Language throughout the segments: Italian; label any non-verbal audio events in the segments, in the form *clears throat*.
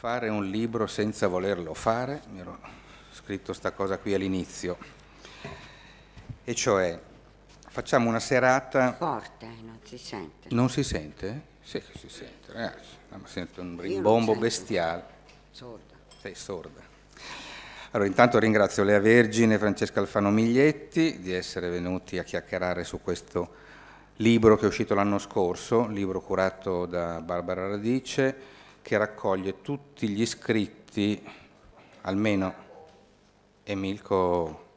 fare un libro senza volerlo fare, mi ero scritto questa cosa qui all'inizio, e cioè facciamo una serata... Forte, non si sente. Non si sente? Sì che si sente, ragazzi, ah, ma sento un rimbombo bestiale. Sorda. Sei sorda. Allora, intanto ringrazio Lea Vergine e Francesca Alfano Miglietti di essere venuti a chiacchierare su questo libro che è uscito l'anno scorso, libro curato da Barbara Radice, che raccoglie tutti gli iscritti, almeno Emilco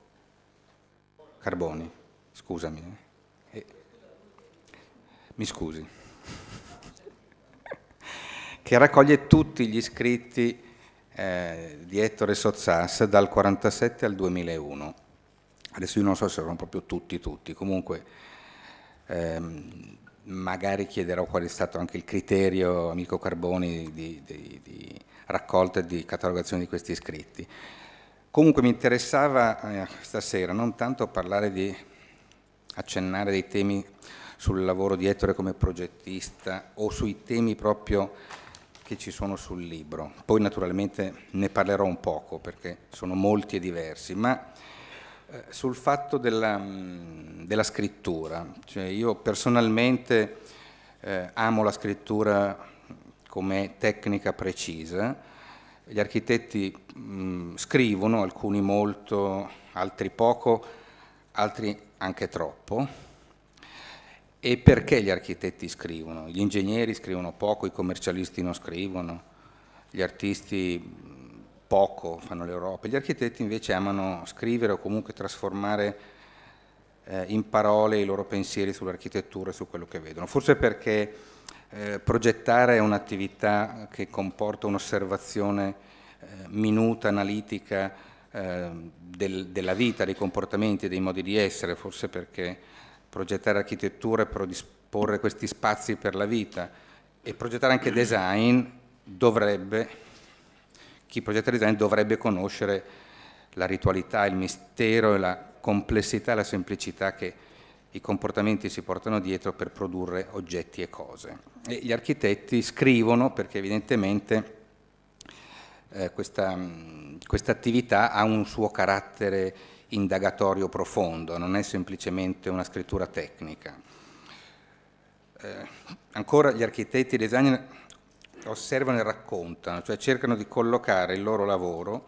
Carboni, scusami, eh. mi scusi, *laughs* che raccoglie tutti gli iscritti eh, di Ettore Sozzas dal 1947 al 2001. Adesso io non so se erano proprio tutti, tutti, comunque ehm, magari chiederò qual è stato anche il criterio, amico Carboni, di, di, di raccolta e di catalogazione di questi scritti. Comunque mi interessava eh, stasera non tanto parlare di accennare dei temi sul lavoro di Ettore come progettista o sui temi proprio che ci sono sul libro. Poi naturalmente ne parlerò un poco perché sono molti e diversi, ma eh, sul fatto della, mm, della scrittura. Cioè io personalmente eh, amo la scrittura come tecnica precisa. Gli architetti mh, mm, scrivono, alcuni molto, altri poco, altri anche troppo. E perché gli architetti scrivono? Gli ingegneri scrivono poco, i commercialisti non scrivono, gli artisti poco fanno l'Europa. Gli architetti invece amano scrivere o comunque trasformare eh, in parole i loro pensieri sull'architettura e su quello che vedono. Forse perché eh, progettare è un'attività che comporta un'osservazione eh, minuta, analitica eh, del, della vita, dei comportamenti, dei modi di essere, forse perché progettare architettura è predisporre questi spazi per la vita e progettare anche design dovrebbe chi progetta il design dovrebbe conoscere la ritualità, il mistero, la complessità, la semplicità che i comportamenti si portano dietro per produrre oggetti e cose. E gli architetti scrivono perché evidentemente eh, questa mm, attività ha un suo carattere indagatorio profondo, non è semplicemente una scrittura tecnica. Eh, ancora gli architetti e i designer osservano e raccontano, cioè cercano di collocare il loro lavoro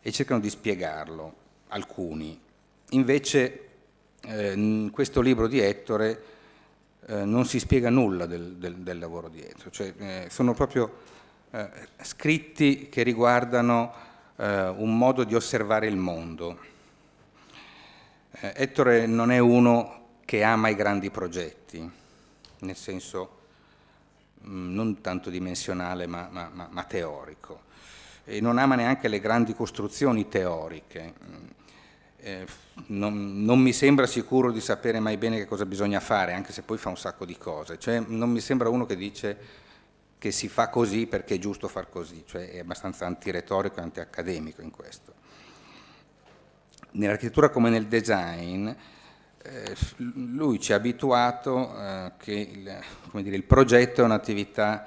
e cercano di spiegarlo, alcuni. Invece eh, in questo libro di Ettore eh, non si spiega nulla del, del, del lavoro di Ettore, cioè, eh, sono proprio eh, scritti che riguardano eh, un modo di osservare il mondo. Eh, Ettore non è uno che ama i grandi progetti, nel senso Mm, non tanto dimensionale ma, ma, ma, ma teorico. E non ama neanche le grandi costruzioni teoriche. Mm. Eh, non, non, mi sembra sicuro di sapere mai bene che cosa bisogna fare, anche se poi fa un sacco di cose. Cioè, non mi sembra uno che dice che si fa così perché è giusto far così, cioè è abbastanza antiretorico e antiaccademico in questo. Nell'architettura come nel design, lui ci ha abituato eh, che il, dire, il, progetto è un'attività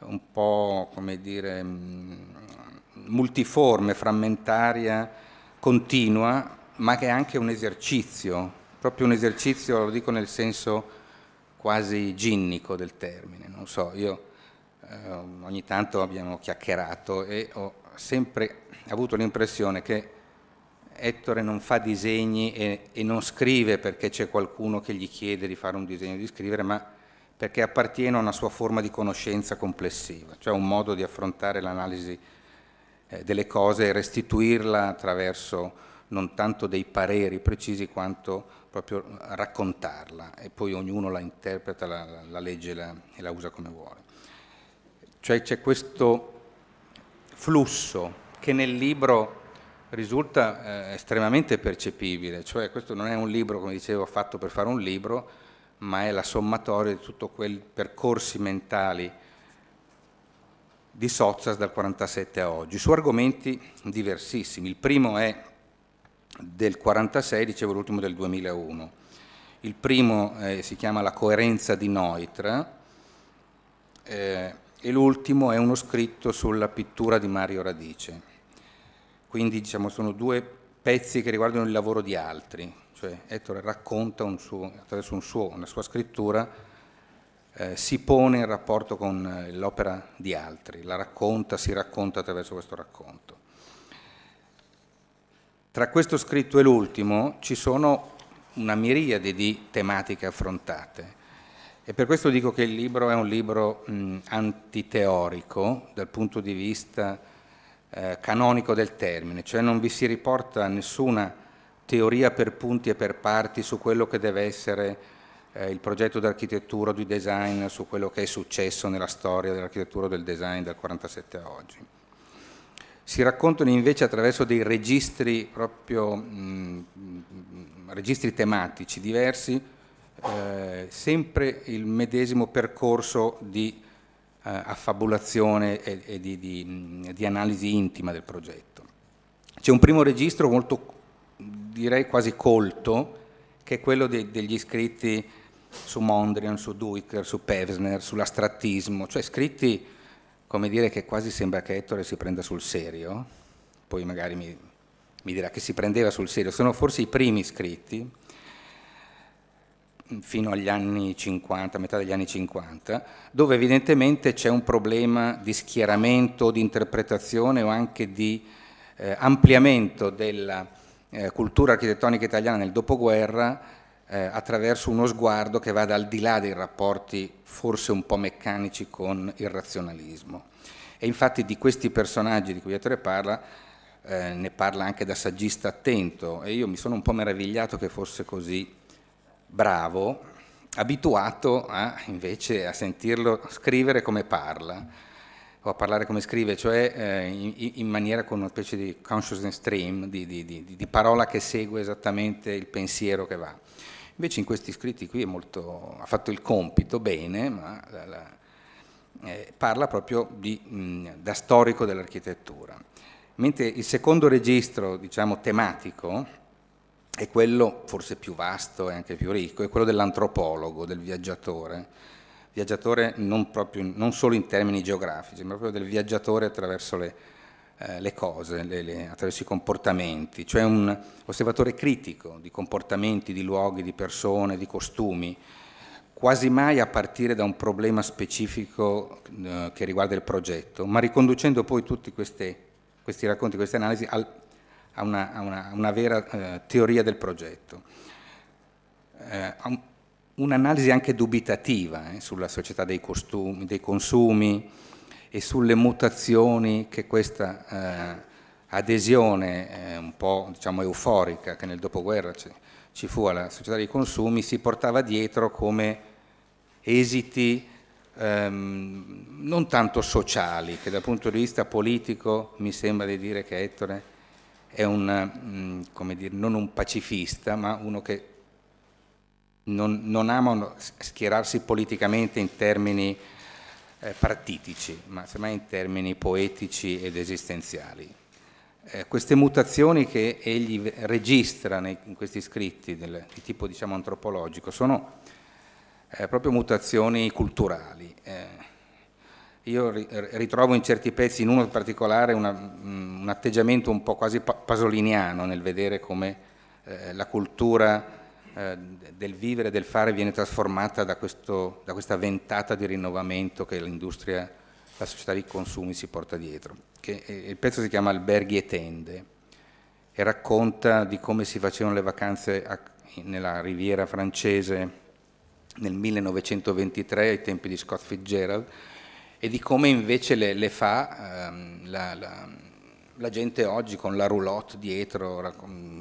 un po' dire, mm, multiforme, frammentaria, continua, ma che è anche un esercizio, proprio un esercizio, lo dico nel senso quasi ginnico del termine, non so, io eh, ogni tanto abbiamo chiacchierato e ho sempre avuto l'impressione che Ettore non fa disegni e, e non scrive perché c'è qualcuno che gli chiede di fare un disegno di scrivere, ma perché appartiene a una sua forma di conoscenza complessiva, cioè un modo di affrontare l'analisi eh, delle cose e restituirla attraverso non tanto dei pareri precisi quanto proprio raccontarla e poi ognuno la interpreta, la, la, la legge la, e la usa come vuole. Cioè c'è questo flusso che nel libro risulta eh, estremamente percepibile, cioè questo non è un libro, come dicevo, fatto per fare un libro, ma è la sommatoria di tutti quei percorsi mentali di Sozzas dal 47 a oggi, su argomenti diversissimi. Il primo è del 46, dicevo l'ultimo del 2001. Il primo eh, si chiama La coerenza di Neutra eh, e l'ultimo è uno scritto sulla pittura di Mario Radice. Quindi diciamo, sono due pezzi che riguardano il lavoro di altri, cioè Ettore racconta un suo, attraverso un suo, una sua scrittura, eh, si pone in rapporto con eh, l'opera di altri, la racconta, si racconta attraverso questo racconto. Tra questo scritto e l'ultimo ci sono una miriade di tematiche affrontate e per questo dico che il libro è un libro mh, antiteorico dal punto di vista eh, canonico del termine, cioè non vi si riporta nessuna teoria per punti e per parti su quello che deve essere eh, il progetto d'architettura o di design, su quello che è successo nella storia dell'architettura o del design dal 47 a oggi. Si raccontano invece attraverso dei registri proprio mh, mm, registri tematici diversi, eh, sempre il medesimo percorso di eh, affabulazione e, e di, di, di, analisi intima del progetto. C'è un primo registro molto, direi quasi colto, che è quello de, degli scritti su Mondrian, su Duiker, su Pevsner, sull'astrattismo, cioè scritti come dire che quasi sembra che Ettore si prenda sul serio, poi magari mi, mi dirà che si prendeva sul serio, sono forse i primi scritti fino agli anni 50, metà degli anni 50, dove evidentemente c'è un problema di schieramento, di interpretazione o anche di eh, ampliamento della eh, cultura architettonica italiana nel dopoguerra eh, attraverso uno sguardo che vada al di là dei rapporti forse un po' meccanici con il razionalismo. E infatti di questi personaggi di cui Ettore parla eh, ne parla anche da saggista attento e io mi sono un po' meravigliato che fosse così bravo, abituato a, invece a sentirlo scrivere come parla o a parlare come scrive, cioè eh, in, in, maniera con una specie di consciousness stream, di, di, di, di, parola che segue esattamente il pensiero che va. Invece in questi scritti qui molto, ha fatto il compito bene, ma la, la, eh, parla proprio mh, mm, da storico dell'architettura. Mentre il secondo registro, diciamo, tematico, e quello forse più vasto e anche più ricco è quello dell'antropologo, del viaggiatore, viaggiatore non, proprio, non, solo in termini geografici, ma proprio del viaggiatore attraverso le, eh, le cose, le, le, attraverso i comportamenti, cioè un osservatore critico di comportamenti, di luoghi, di persone, di costumi, quasi mai a partire da un problema specifico eh, che riguarda il progetto, ma riconducendo poi tutti queste, questi racconti, queste analisi al a una, a una, a una vera eh, teoria del progetto. Eh, un'analisi anche dubitativa eh, sulla società dei, costumi, dei consumi e sulle mutazioni che questa eh, adesione eh, un po' diciamo, euforica che nel dopoguerra ci fu alla società dei consumi si portava dietro come esiti ehm, non tanto sociali, che dal punto di vista politico mi sembra di dire che Ettore è un, mm, dire, non un pacifista, ma uno che non, non ama schierarsi politicamente in termini eh, partitici, ma semmai in termini poetici ed esistenziali. Eh, queste mutazioni che egli registra nei, in questi scritti del, di tipo diciamo, antropologico sono eh, proprio mutazioni culturali. Eh, io ritrovo in certi pezzi, in uno in particolare, una, un atteggiamento un po' quasi pasoliniano nel vedere come eh, la cultura eh, del vivere e del fare viene trasformata da, questo, da questa ventata di rinnovamento che l'industria, la società di consumi si porta dietro. Che, eh, il pezzo si chiama Alberghi e tende e racconta di come si facevano le vacanze a, nella riviera francese nel 1923 ai tempi di Scott Fitzgerald e di come invece le, le fa ehm, la, la, la, gente oggi con la roulotte dietro,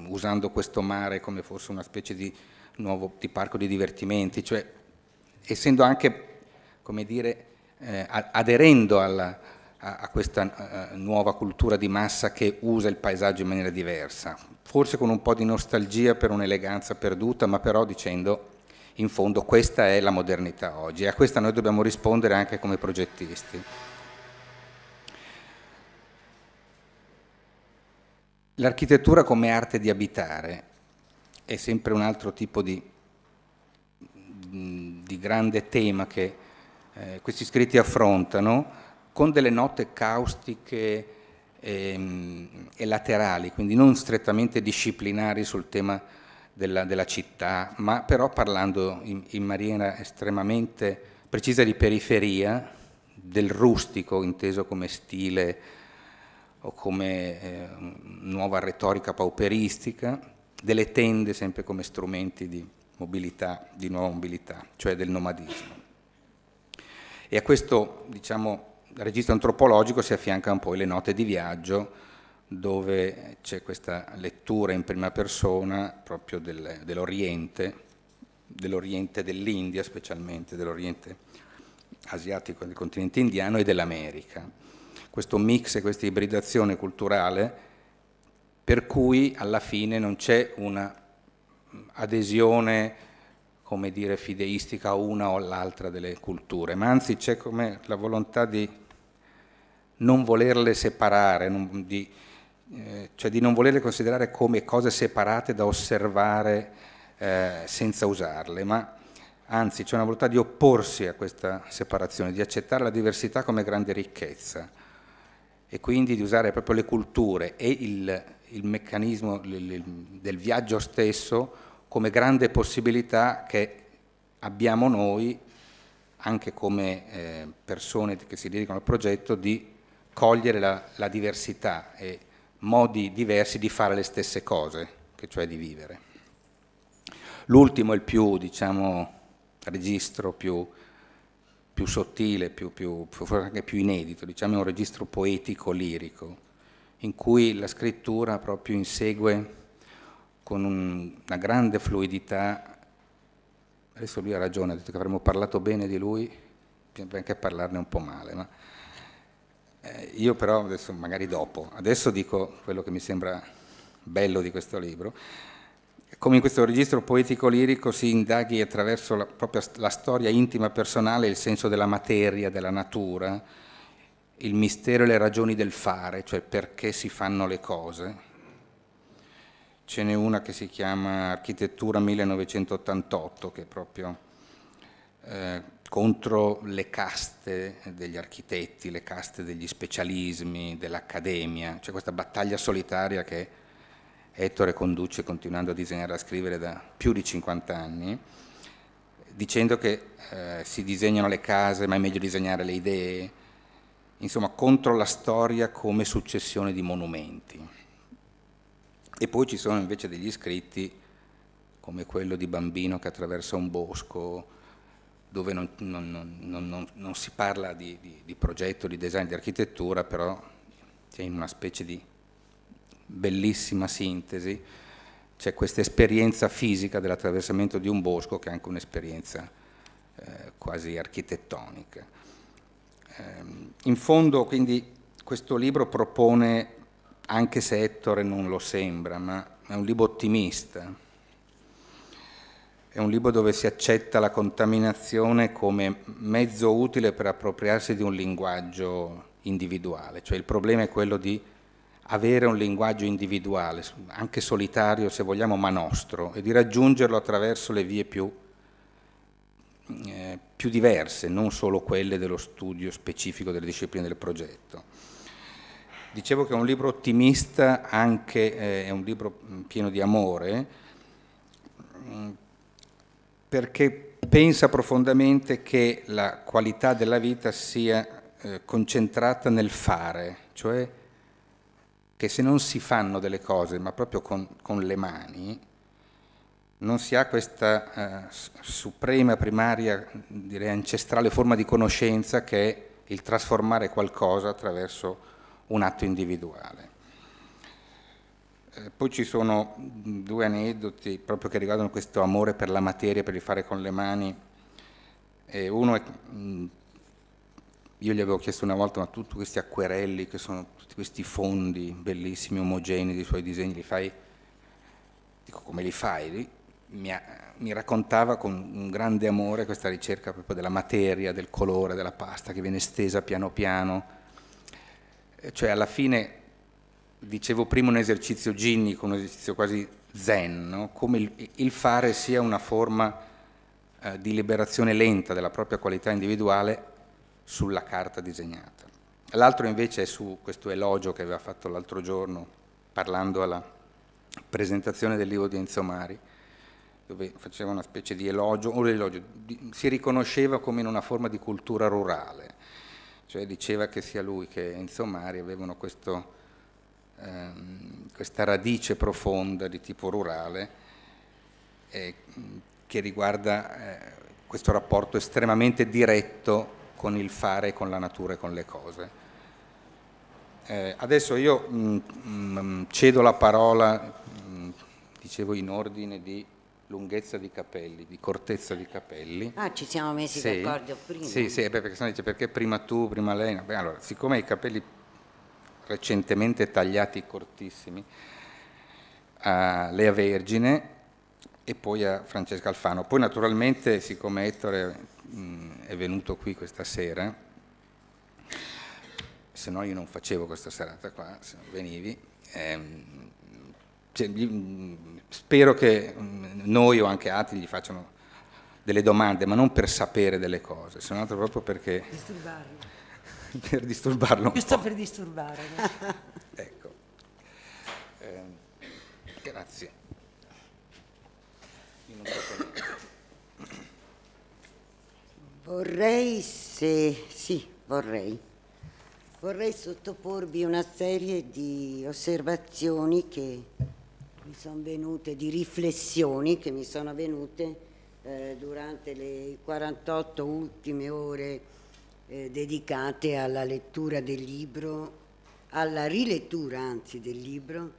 usando questo mare come fosse una specie di nuovo di parco di divertimenti, cioè essendo anche, come dire, eh, aderendo alla, a, a, questa eh, nuova cultura di massa che usa il paesaggio in maniera diversa, forse con un po' di nostalgia per un'eleganza perduta, ma però dicendo in fondo questa è la modernità oggi e a questa noi dobbiamo rispondere anche come progettisti. L'architettura come arte di abitare è sempre un altro tipo di, mm, di grande tema che eh, questi scritti affrontano con delle note caustiche e, ehm, e laterali, quindi non strettamente disciplinari sul tema della, della città, ma però parlando in, in maniera estremamente precisa di periferia, del rustico inteso come stile o come eh, nuova retorica pauperistica, delle tende sempre come strumenti di mobilità, di nuova mobilità, cioè del nomadismo. E a questo, diciamo, registro antropologico si affiancano poi le note di viaggio, dove c'è questa lettura in prima persona proprio del, dell'Oriente, dell'Oriente dell'India specialmente, dell'Oriente asiatico, del continente indiano e dell'America. Questo mix e questa ibridazione culturale per cui alla fine non c'è una adesione come dire, fideistica a una o all'altra delle culture, ma anzi c'è come la volontà di non volerle separare, non, di eh, cioè di non volerle considerare come cose separate da osservare eh, senza usarle, ma anzi c'è una volontà di opporsi a questa separazione, di accettare la diversità come grande ricchezza e quindi di usare proprio le culture e il, il meccanismo del viaggio stesso come grande possibilità che abbiamo noi, anche come eh, persone che si dedicano al progetto, di cogliere la, la diversità e modi diversi di fare le stesse cose, cioè di vivere. L'ultimo è il più, diciamo, registro più, più sottile, più, più, forse anche più inedito, diciamo è un registro poetico-lirico, in cui la scrittura proprio insegue con un, una grande fluidità, adesso lui ha ragione, ha detto che avremmo parlato bene di lui, bisogna anche parlarne un po' male, ma eh, io però adesso, magari dopo, adesso dico quello che mi sembra bello di questo libro. Come in questo registro poetico-lirico si indaghi attraverso la, propria, la storia intima personale il senso della materia, della natura, il mistero e le ragioni del fare, cioè perché si fanno le cose. Ce n'è una che si chiama Architettura 1988, che è proprio... Eh, contro le caste degli architetti, le caste degli specialismi, dell'accademia, cioè questa battaglia solitaria che Ettore conduce continuando a disegnare e a scrivere da più di 50 anni, dicendo che eh, si disegnano le case ma è meglio disegnare le idee, insomma contro la storia come successione di monumenti. E poi ci sono invece degli scritti come quello di bambino che attraversa un bosco, dove non, non, non, non si parla di, di, di, progetto, di design, di architettura, però c'è in una specie di bellissima sintesi, c'è questa esperienza fisica dell'attraversamento di un bosco che è anche un'esperienza eh, quasi architettonica. Ehm, in fondo quindi questo libro propone, anche se Ettore non lo sembra, ma è un libro ottimista, è un libro dove si accetta la contaminazione come mezzo utile per appropriarsi di un linguaggio individuale, cioè il problema è quello di avere un linguaggio individuale, anche solitario se vogliamo, ma nostro, e di raggiungerlo attraverso le vie più, eh, più diverse, non solo quelle dello studio specifico delle discipline del progetto. Dicevo che è un libro ottimista, anche eh, è un libro pieno di amore, perché pensa profondamente che la qualità della vita sia eh, concentrata nel fare, cioè che se non si fanno delle cose, ma proprio con, con le mani, non si ha questa eh, suprema, primaria, direi ancestrale forma di conoscenza che è il trasformare qualcosa attraverso un atto individuale. Eh, poi ci sono due aneddoti proprio che riguardano questo amore per la materia, per il fare con le mani. Eh, uno è, mh, io gli avevo chiesto una volta, ma tutti questi acquerelli che sono tutti questi fondi bellissimi, omogenei dei suoi disegni, li fai? Dico, come li fai? mi, ha, mi, raccontava con un grande amore questa ricerca proprio della materia, del colore, della pasta che viene stesa piano piano. Eh, cioè alla fine dicevo prima un esercizio ginnico, un esercizio quasi zen, no? come il, il, fare sia una forma eh, di liberazione lenta della propria qualità individuale sulla carta disegnata. L'altro invece è su questo elogio che aveva fatto l'altro giorno parlando alla presentazione del libro di Enzo Mari, dove faceva una specie di elogio, o elogio si riconosceva come in una forma di cultura rurale, cioè diceva che sia lui che Enzo Mari avevano questo ehm, questa radice profonda di tipo rurale eh, che riguarda eh, questo rapporto estremamente diretto con il fare, con la natura e con le cose. Eh, adesso io mh, mm, mh, mm, cedo la parola, mh, mm, dicevo in ordine di lunghezza di capelli, di cortezza di capelli. Ah, ci siamo messi sì. d'accordo prima. Sì, sì, eh, beh, perché sennò dice perché prima tu, prima lei. No. Beh, allora, siccome i capelli recentemente tagliati cortissimi a Lea Vergine e poi a Francesca Alfano. Poi naturalmente, siccome Ettore mh, è venuto qui questa sera, se no io non facevo questa serata qua, se non venivi, ehm, cioè, mh, spero che mh, noi o anche altri gli facciano delle domande, ma non per sapere delle cose, se non altro proprio perché... Disturbarlo *laughs* per disturbarlo. Giusto per disturbare. *laughs* ecco. Eh, grazie. Vorrei se sì, vorrei. Vorrei sottoporvi una serie di osservazioni che mi sono venute, di riflessioni che mi sono venute eh, durante le 48 ultime ore eh, dedicate alla lettura del libro, alla rilettura anzi del libro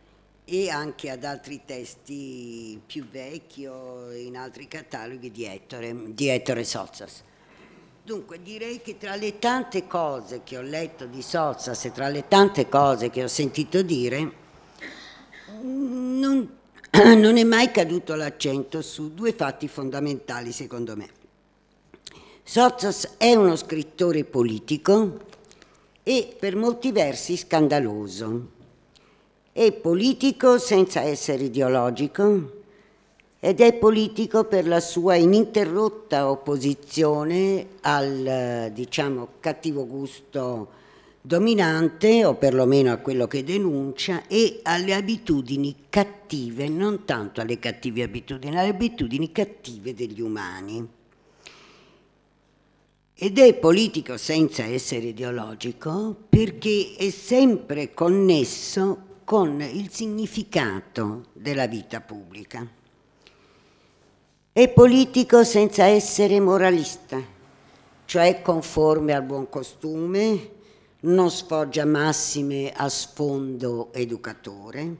e anche ad altri testi più vecchi o in altri cataloghi di Ettore, di Ettore Sozzas. Dunque direi che tra le tante cose che ho letto di Sozzas e tra le tante cose che ho sentito dire, non, *clears throat* non è mai caduto l'accento su due fatti fondamentali secondo me. Sozos è uno scrittore politico e per molti versi scandaloso. È politico senza essere ideologico ed è politico per la sua ininterrotta opposizione al diciamo, cattivo gusto dominante o perlomeno a quello che denuncia e alle abitudini cattive, non tanto alle cattive abitudini, alle abitudini cattive degli umani. Ed è politico senza essere ideologico perché è sempre connesso con il significato della vita pubblica. È politico senza essere moralista, cioè conforme al buon costume, non sfoggia massime a sfondo educatore.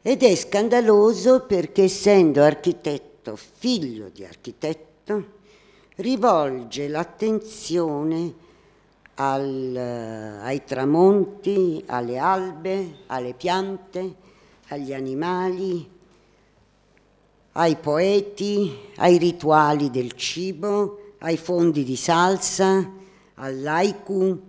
Ed è scandaloso perché essendo architetto, figlio di architetto, rivolge l'attenzione al, eh, ai tramonti, alle albe, alle piante, agli animali, ai poeti, ai rituali del cibo, ai fondi di salsa, all'aiku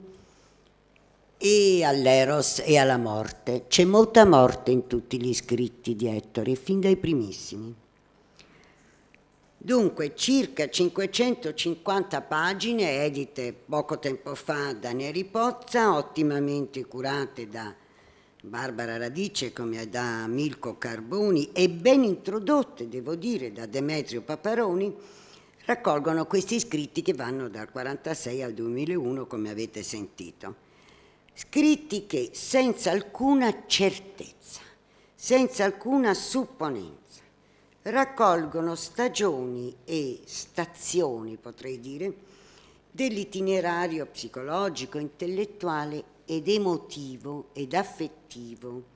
e all'eros e alla morte. C'è molta morte in tutti gli scritti di Ettore, fin dai primissimi. Dunque, circa 550 pagine edite poco tempo fa da Neri Pozza, ottimamente curate da Barbara Radice come da Milko Carboni e ben introdotte, devo dire, da Demetrio Paparoni, raccolgono questi scritti che vanno dal 1946 al 2001, come avete sentito. Scritti che senza alcuna certezza, senza alcuna supponenza, raccolgono stagioni e stazioni, potrei dire, dell'itinerario psicologico, intellettuale ed emotivo ed affettivo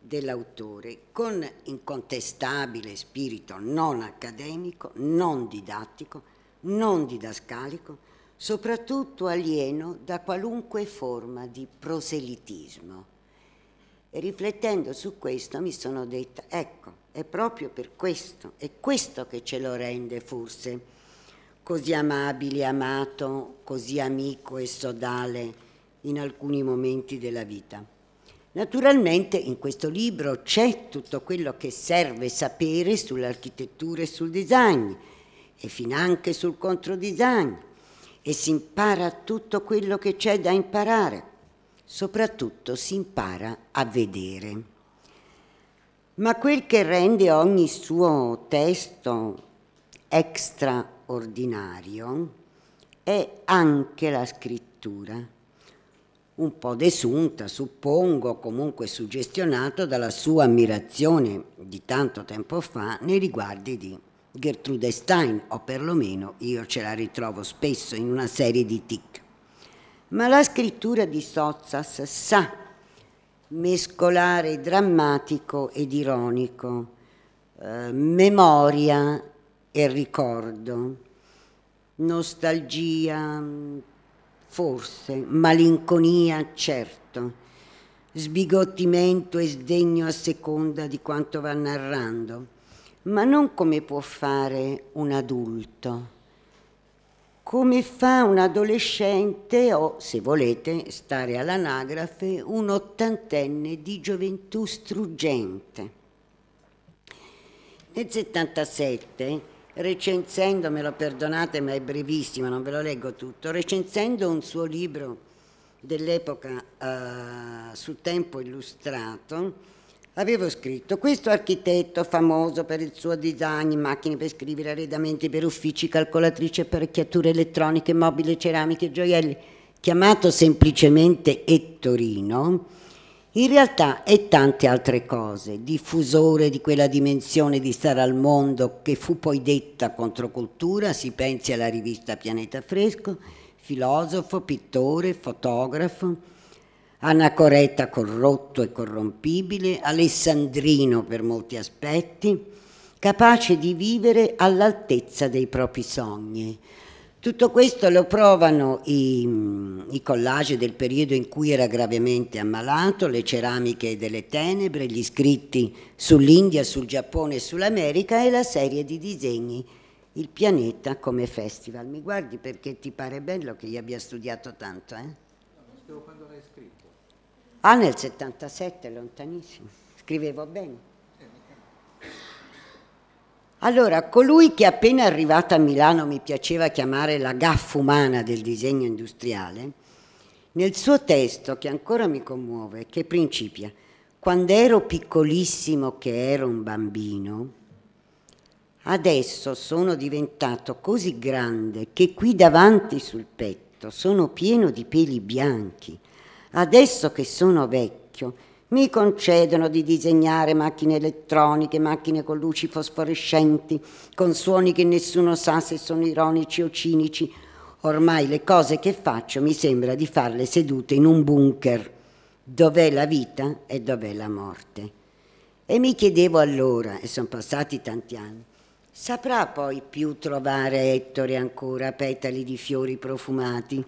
dell'autore, con incontestabile spirito non accademico, non didattico, non didascalico, soprattutto alieno da qualunque forma di proselitismo. E riflettendo su questo mi sono detta, ecco, è proprio per questo, è questo che ce lo rende forse così amabile, amato, così amico e sodale in alcuni momenti della vita. Naturalmente in questo libro c'è tutto quello che serve sapere sull'architettura e sul design e fin anche sul controdesign e si impara tutto quello che c'è da imparare, soprattutto si impara a vedere. Ma quel che rende ogni suo testo extraordinario è anche la scrittura, un po' desunta, suppongo, comunque suggestionata dalla sua ammirazione di tanto tempo fa nei riguardi di Gertrude Stein, o perlomeno io ce la ritrovo spesso in una serie di tic. Ma la scrittura di Sozzas sa mescolare drammatico ed ironico, eh, memoria e ricordo, nostalgia forse, malinconia certo, sbigottimento e sdegno a seconda di quanto va narrando, ma non come può fare un adulto come fa un adolescente o, se volete stare all'anagrafe, un ottantenne di gioventù struggente. Nel 77 recensendo, me lo perdonate ma è brevissimo, non ve lo leggo tutto, recensendo un suo libro dell'epoca eh, su tempo illustrato, avevo scritto questo architetto famoso per il suo design, macchine per scrivere, arredamenti per uffici, calcolatrici, apparecchiature elettroniche, mobili, ceramiche, gioielli, chiamato semplicemente Ettorino, in realtà è tante altre cose, diffusore di quella dimensione di stare al mondo che fu poi detta controcultura, si pensi alla rivista Pianeta Fresco, filosofo, pittore, fotografo, Anacoreta corrotto e corrompibile, alessandrino per molti aspetti, capace di vivere all'altezza dei propri sogni. Tutto questo lo provano i, i, collage del periodo in cui era gravemente ammalato, le ceramiche delle tenebre, gli scritti sull'India, sul Giappone e sull'America e la serie di disegni Il pianeta come festival. Mi guardi perché ti pare bello che io abbia studiato tanto, eh? No, lo scrivo quando l'hai scritto. Ah, nel 77, lontanissimo, scrivevo bene. Allora, colui che appena arrivata a Milano mi piaceva chiamare la gaffa umana del disegno industriale, nel suo testo, che ancora mi commuove, che principia, quando ero piccolissimo che ero un bambino, adesso sono diventato così grande che qui davanti sul petto sono pieno di peli bianchi Adesso che sono vecchio, mi concedono di disegnare macchine elettroniche, macchine con luci fosforescenti, con suoni che nessuno sa se sono ironici o cinici. Ormai le cose che faccio mi sembra di farle sedute in un bunker. Dov'è la vita e dov'è la morte? E mi chiedevo allora, e sono passati tanti anni, saprà poi più trovare Ettore ancora petali di fiori profumati?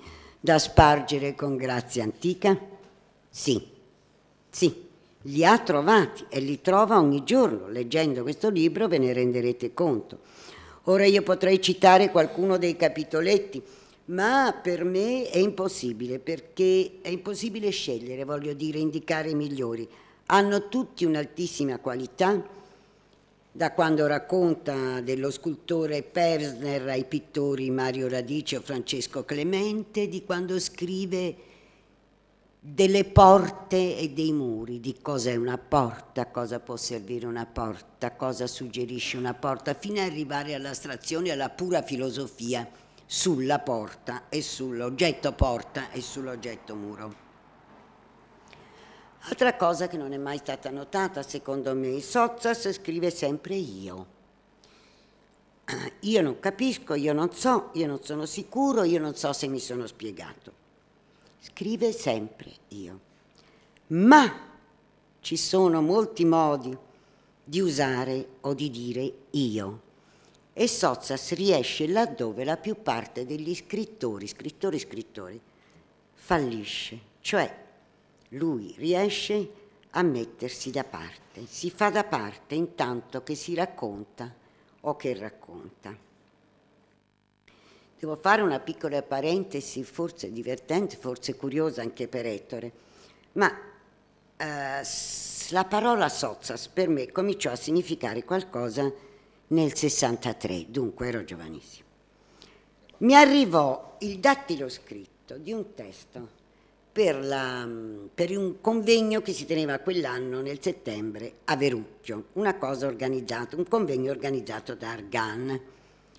da spargere con grazia antica? Sì, sì, li ha trovati e li trova ogni giorno. Leggendo questo libro ve ne renderete conto. Ora io potrei citare qualcuno dei capitoletti, ma per me è impossibile perché è impossibile scegliere, voglio dire, indicare i migliori. Hanno tutti un'altissima qualità da quando racconta dello scultore Persner ai pittori Mario Radice o Francesco Clemente, di quando scrive delle porte e dei muri, di cosa è una porta, cosa può servire una porta, cosa suggerisce una porta, fino ad arrivare all'astrazione, alla pura filosofia sulla porta e sull'oggetto porta e sull'oggetto muro. Altra cosa che non è mai stata notata, secondo me, Sozas scrive sempre io. Io non capisco, io non so, io non sono sicuro, io non so se mi sono spiegato. Scrive sempre io. Ma ci sono molti modi di usare o di dire io. E Sozas riesce laddove la più parte degli scrittori, scrittori, scrittori, fallisce, cioè lui riesce a mettersi da parte, si fa da parte intanto che si racconta o che racconta. Devo fare una piccola parentesi, forse divertente, forse curiosa anche per Ettore, ma eh, la parola sozzas per me cominciò a significare qualcosa nel 63, dunque ero giovanissimo. Mi arrivò il dattilo scritto di un testo per, la, per, un convegno che si teneva quell'anno nel settembre a Verucchio, una cosa organizzata, un convegno organizzato da Argan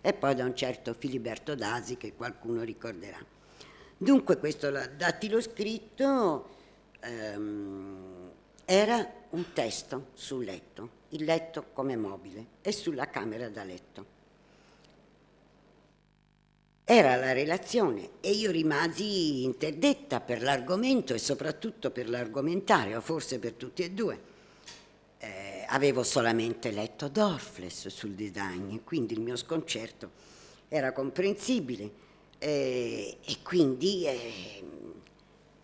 e poi da un certo Filiberto Dasi che qualcuno ricorderà. Dunque questo dattilo scritto ehm, era un testo sul letto, il letto come mobile e sulla camera da letto. Era la relazione e io rimasi interdetta per l'argomento e soprattutto per l'argomentario, forse per tutti e due. Eh, avevo solamente letto Dorfles sul design, quindi il mio sconcerto era comprensibile eh, e quindi eh,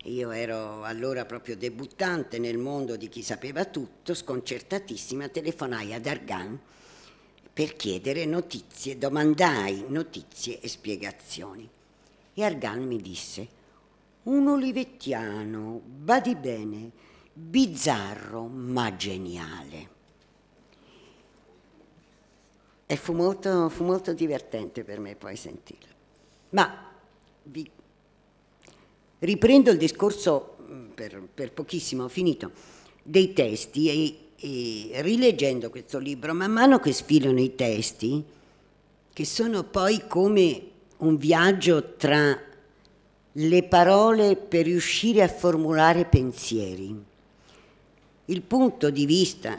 io ero allora proprio debuttante nel mondo di chi sapeva tutto, sconcertatissima, telefonai ad Argan per chiedere notizie, domandai notizie e spiegazioni. E Argan mi disse, un olivettiano, badi bene, bizzarro ma geniale. E fu molto, fu molto divertente per me poi sentirlo. Ma vi riprendo il discorso mm, per, per pochissimo, ho finito, dei testi e e rileggendo questo libro, man mano che sfilano i testi, che sono poi come un viaggio tra le parole per riuscire a formulare pensieri. Il punto di vista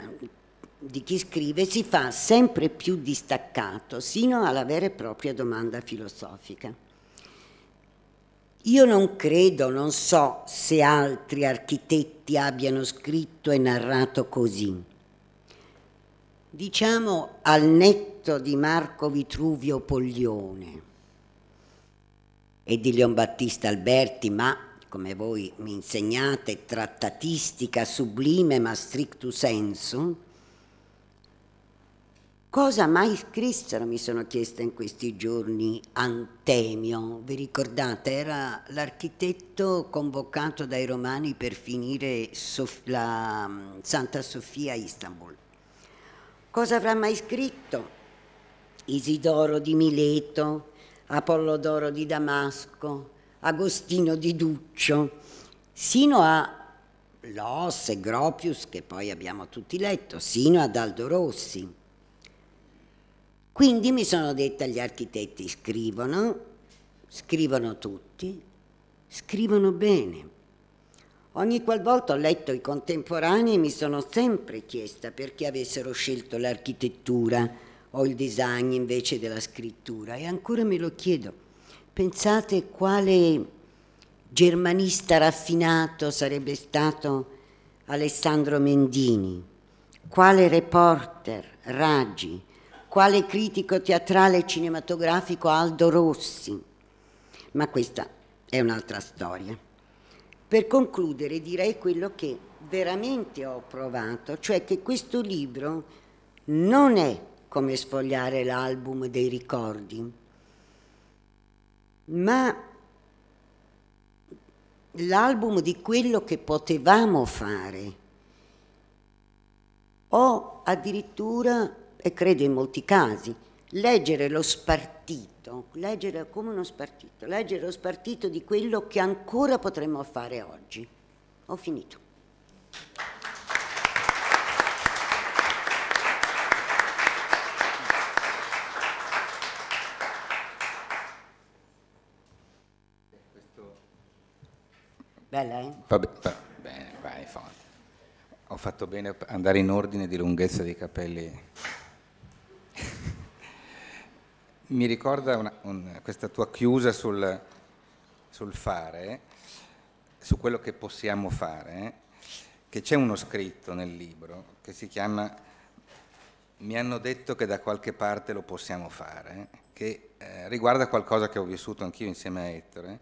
di chi scrive si fa sempre più distaccato, sino alla vera e propria domanda filosofica. Io non credo, non so se altri architetti abbiano scritto e narrato così. Diciamo al netto di Marco Vitruvio Poglione e di Leon Battista Alberti, ma come voi mi insegnate, trattatistica sublime ma strictu sensu, Cosa mai scrissero, mi sono chiesta in questi giorni, Antemio, vi ricordate, era l'architetto convocato dai romani per finire la mm, Santa Sofia a Istanbul. Cosa avrà mai scritto? Isidoro di Mileto, Apollodoro di Damasco, Agostino di Duccio, sino a Los e Gropius, che poi abbiamo tutti letto, sino ad Aldo Rossi. Quindi mi sono detta gli architetti scrivono, scrivono tutti, scrivono bene. Ogni qualvolta ho letto i contemporanei mi sono sempre chiesta perché avessero scelto l'architettura o il design invece della scrittura e ancora me lo chiedo. Pensate quale germanista raffinato sarebbe stato Alessandro Mendini, quale reporter, Raggi, quale critico teatrale e cinematografico Aldo Rossi, ma questa è un'altra storia. Per concludere direi quello che veramente ho provato, cioè che questo libro non è come sfogliare l'album dei ricordi, ma l'album di quello che potevamo fare o addirittura e credo in molti casi, leggere lo spartito, leggere come uno spartito, leggere lo spartito di quello che ancora potremmo fare oggi. Ho finito. Bella, eh? Va, be- va bene, vai, forte. Ho fatto bene andare in ordine di lunghezza dei capelli mi ricorda una, un, questa tua chiusa sul, sul, fare, su quello che possiamo fare, che c'è uno scritto nel libro che si chiama Mi hanno detto che da qualche parte lo possiamo fare, che eh, riguarda qualcosa che ho vissuto anch'io insieme a Ettore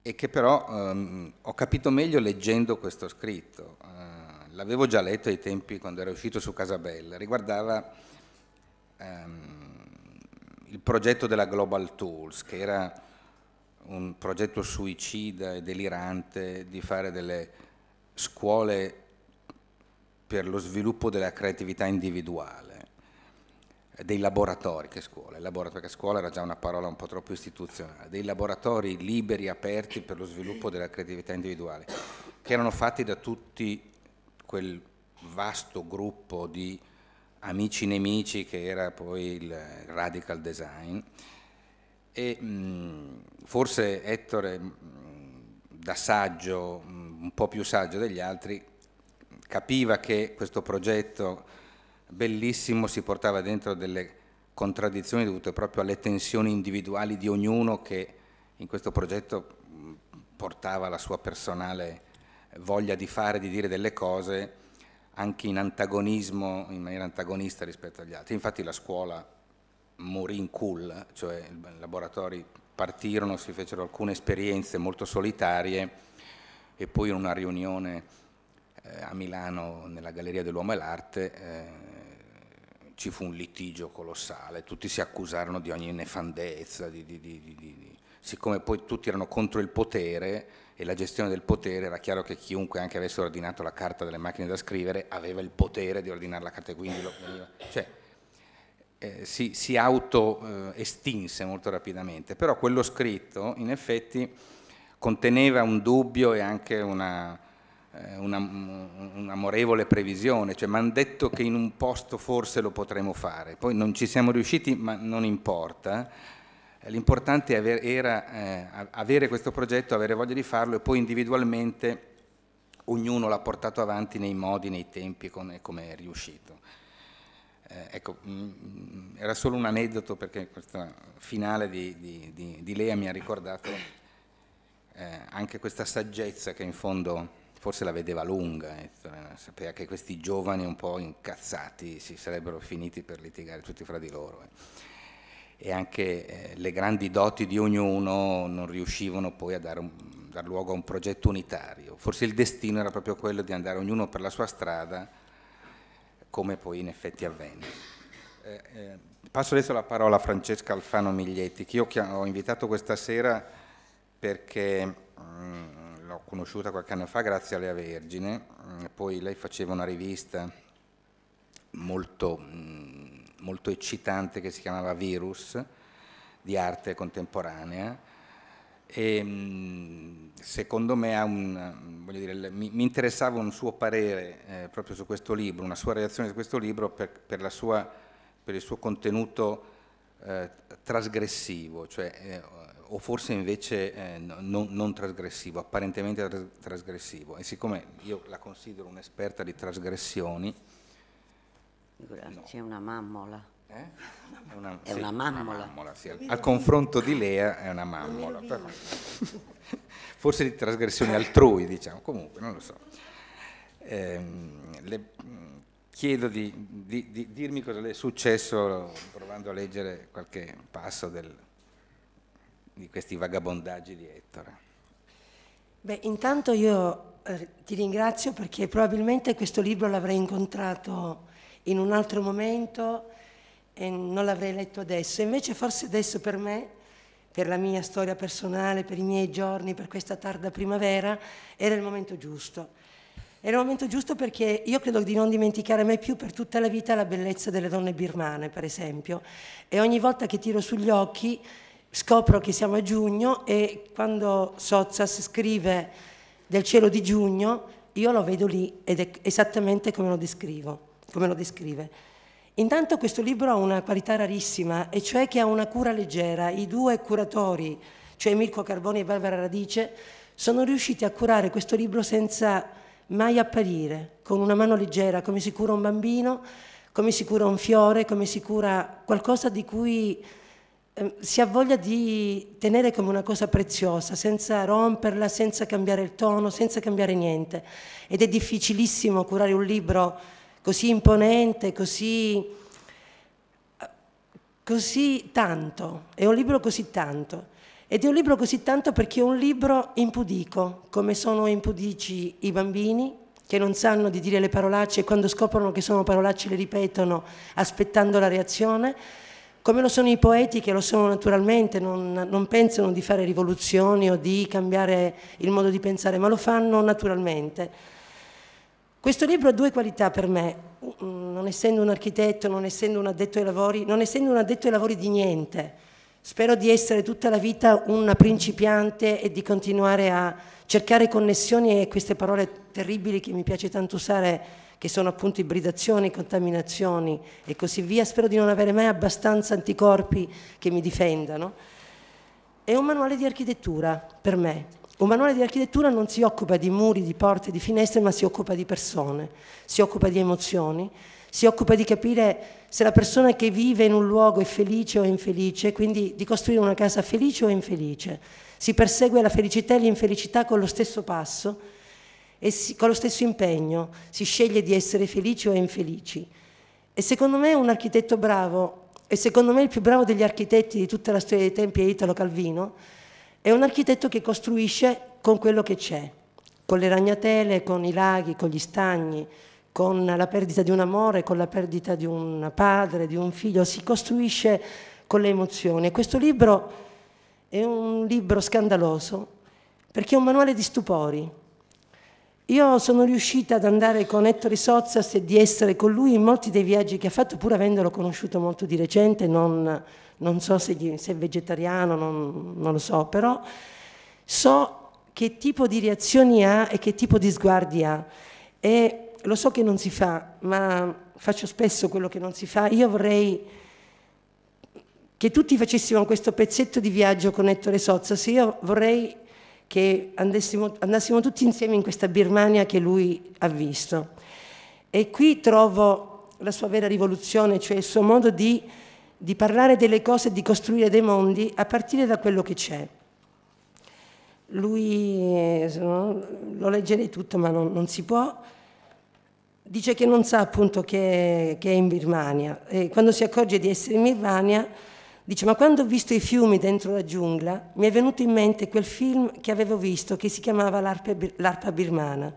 e che però ehm, ho capito meglio leggendo questo scritto. Eh, l'avevo già letto ai tempi quando era uscito su Casabella, riguardava... Ehm, il progetto della Global Tools, che era un progetto suicida e delirante di fare delle scuole per lo sviluppo della creatività individuale, dei laboratori, che scuola, laboratori, perché scuola era già una parola un po' troppo istituzionale, dei laboratori liberi, aperti per lo sviluppo della creatività individuale, che erano fatti da tutti quel vasto gruppo di Amici Nemici, che era poi il radical design. E mh, forse Ettore, mh, da saggio, mh, un po' più saggio degli altri, capiva che questo progetto bellissimo si portava dentro delle contraddizioni dovute proprio alle tensioni individuali di ognuno che in questo progetto portava la sua personale voglia di fare, di dire delle cose anche in antagonismo, in maniera antagonista rispetto agli altri. Infatti la scuola morì in cool, cioè i laboratori partirono, si fecero alcune esperienze molto solitarie e poi in una riunione eh, a Milano nella Galleria dell'Uomo e l'Arte eh, ci fu un litigio colossale, tutti si accusarono di ogni nefandezza, di, di, di, siccome poi tutti erano contro il potere e la gestione del potere, era chiaro che chiunque anche avesse ordinato la carta delle macchine da scrivere aveva il potere di ordinare la carta e quindi lo, cioè, eh, si, si auto-estinse eh, molto rapidamente, però quello scritto in effetti conteneva un dubbio e anche una, eh, una, un'amorevole previsione, cioè mi hanno detto che in un posto forse lo potremo fare, poi non ci siamo riusciti ma non importa l'importante era eh, avere questo progetto, avere voglia di farlo e poi individualmente ognuno l'ha portato avanti nei modi, nei tempi, e come è riuscito. Eh, ecco, mh, mm, mm, era solo un aneddoto perché questa finale di, di, di, di Lea mi ha ricordato eh, anche questa saggezza che in fondo forse la vedeva lunga, eh, sapeva che questi giovani un po' incazzati si sarebbero finiti per litigare tutti fra di loro. Eh e anche eh, le grandi doti di ognuno non riuscivano poi a dare, un, dar luogo a un progetto unitario. Forse il destino era proprio quello di andare ognuno per la sua strada, come poi in effetti avvenne. Eh, eh, passo adesso la parola a Francesca Alfano Miglietti, che io ho invitato questa sera perché mm, l'ho conosciuta qualche anno fa grazie a Lea Vergine, mh, mm, poi lei faceva una rivista molto mm, molto eccitante che si chiamava Virus, di arte contemporanea. E, secondo me un, dire, mi, interessava un suo parere eh, proprio su questo libro, una sua reazione su questo libro per, per, sua, per il suo contenuto eh, trasgressivo, cioè, eh, o forse invece eh, non, non, trasgressivo, apparentemente trasgressivo. E siccome io la considero un'esperta di trasgressioni, Grazie, no. una mammola. Eh? È, una, è sì, una mammola. Una mammola sì. Al confronto di Lea è una mammola, però. *laughs* forse di trasgressioni altrui, diciamo, comunque non lo so. Eh, le, chiedo di, di, di, dirmi cosa le è successo provando a leggere qualche passo del, di questi vagabondaggi di Ettore. Beh, intanto io eh, ti ringrazio perché probabilmente questo libro l'avrei incontrato in un altro momento e non l'avrei letto adesso. Invece forse adesso per me, per la mia storia personale, per i miei giorni, per questa tarda primavera, era il momento giusto. Era il momento giusto perché io credo di non dimenticare mai più per tutta la vita la bellezza delle donne birmane, per esempio. E ogni volta che tiro sugli occhi scopro che siamo a giugno e quando Sozas scrive del cielo di giugno, io lo vedo lì ed è esattamente come lo descrivo come lo descrive. Intanto questo libro ha una qualità rarissima, e cioè che ha una cura leggera. I due curatori, cioè Mirko Carboni e Barbara Radice, sono riusciti a curare questo libro senza mai apparire, con una mano leggera, come si cura un bambino, come si cura un fiore, come si cura qualcosa di cui eh, si ha voglia di tenere come una cosa preziosa, senza romperla, senza cambiare il tono, senza cambiare niente. Ed è difficilissimo curare un libro così imponente, così, così tanto, è un libro così tanto. Ed è un libro così tanto perché è un libro impudico, come sono impudici i bambini che non sanno di dire le parolacce e quando scoprono che sono parolacce le ripetono aspettando la reazione, come lo sono i poeti che lo sono naturalmente, non, non pensano di fare rivoluzioni o di cambiare il modo di pensare, ma lo fanno naturalmente. Questo libro ha due qualità per me, mm, non essendo un architetto, non essendo un addetto ai lavori, non essendo un addetto ai lavori di niente. Spero di essere tutta la vita una principiante e di continuare a cercare connessioni e queste parole terribili che mi piace tanto usare, che sono appunto ibridazioni, contaminazioni e così via. Spero di non avere mai abbastanza anticorpi che mi difendano. È un manuale di architettura per me, un manuale di architettura non si occupa di muri, di porte, di finestre, ma si occupa di persone, si occupa di emozioni, si occupa di capire se la persona che vive in un luogo è felice o infelice, quindi di costruire una casa felice o infelice. Si persegue la felicità e l'infelicità con lo stesso passo e si, con lo stesso impegno, si sceglie di essere felici o infelici. E secondo me un architetto bravo, e secondo me il più bravo degli architetti di tutta la storia dei tempi è Italo Calvino, è un architetto che costruisce con quello che c'è, con le ragnatele, con i laghi, con gli stagni, con la perdita di un amore, con la perdita di un padre, di un figlio, si costruisce con le emozioni. questo libro è un libro scandaloso perché è un manuale di stupori. Io sono riuscita ad andare con Ettore Sozzas e di essere con lui in molti dei viaggi che ha fatto, pur avendolo conosciuto molto di recente, non non so se, se è vegetariano, non, non lo so, però so che tipo di reazioni ha e che tipo di sguardi ha. E lo so che non si fa, ma faccio spesso quello che non si fa. Io vorrei che tutti facessimo questo pezzetto di viaggio con Ettore Sozza, se io vorrei che andassimo tutti insieme in questa Birmania che lui ha visto. E qui trovo la sua vera rivoluzione, cioè il suo modo di di parlare delle cose e di costruire dei mondi a partire da quello che c'è. Lui, eh, lo leggerei tutto ma non, non si può, dice che non sa appunto che, che è in Birmania e quando si accorge di essere in Birmania dice ma quando ho visto i fiumi dentro la giungla mi è venuto in mente quel film che avevo visto che si chiamava L'arpa, L'arpa birmana.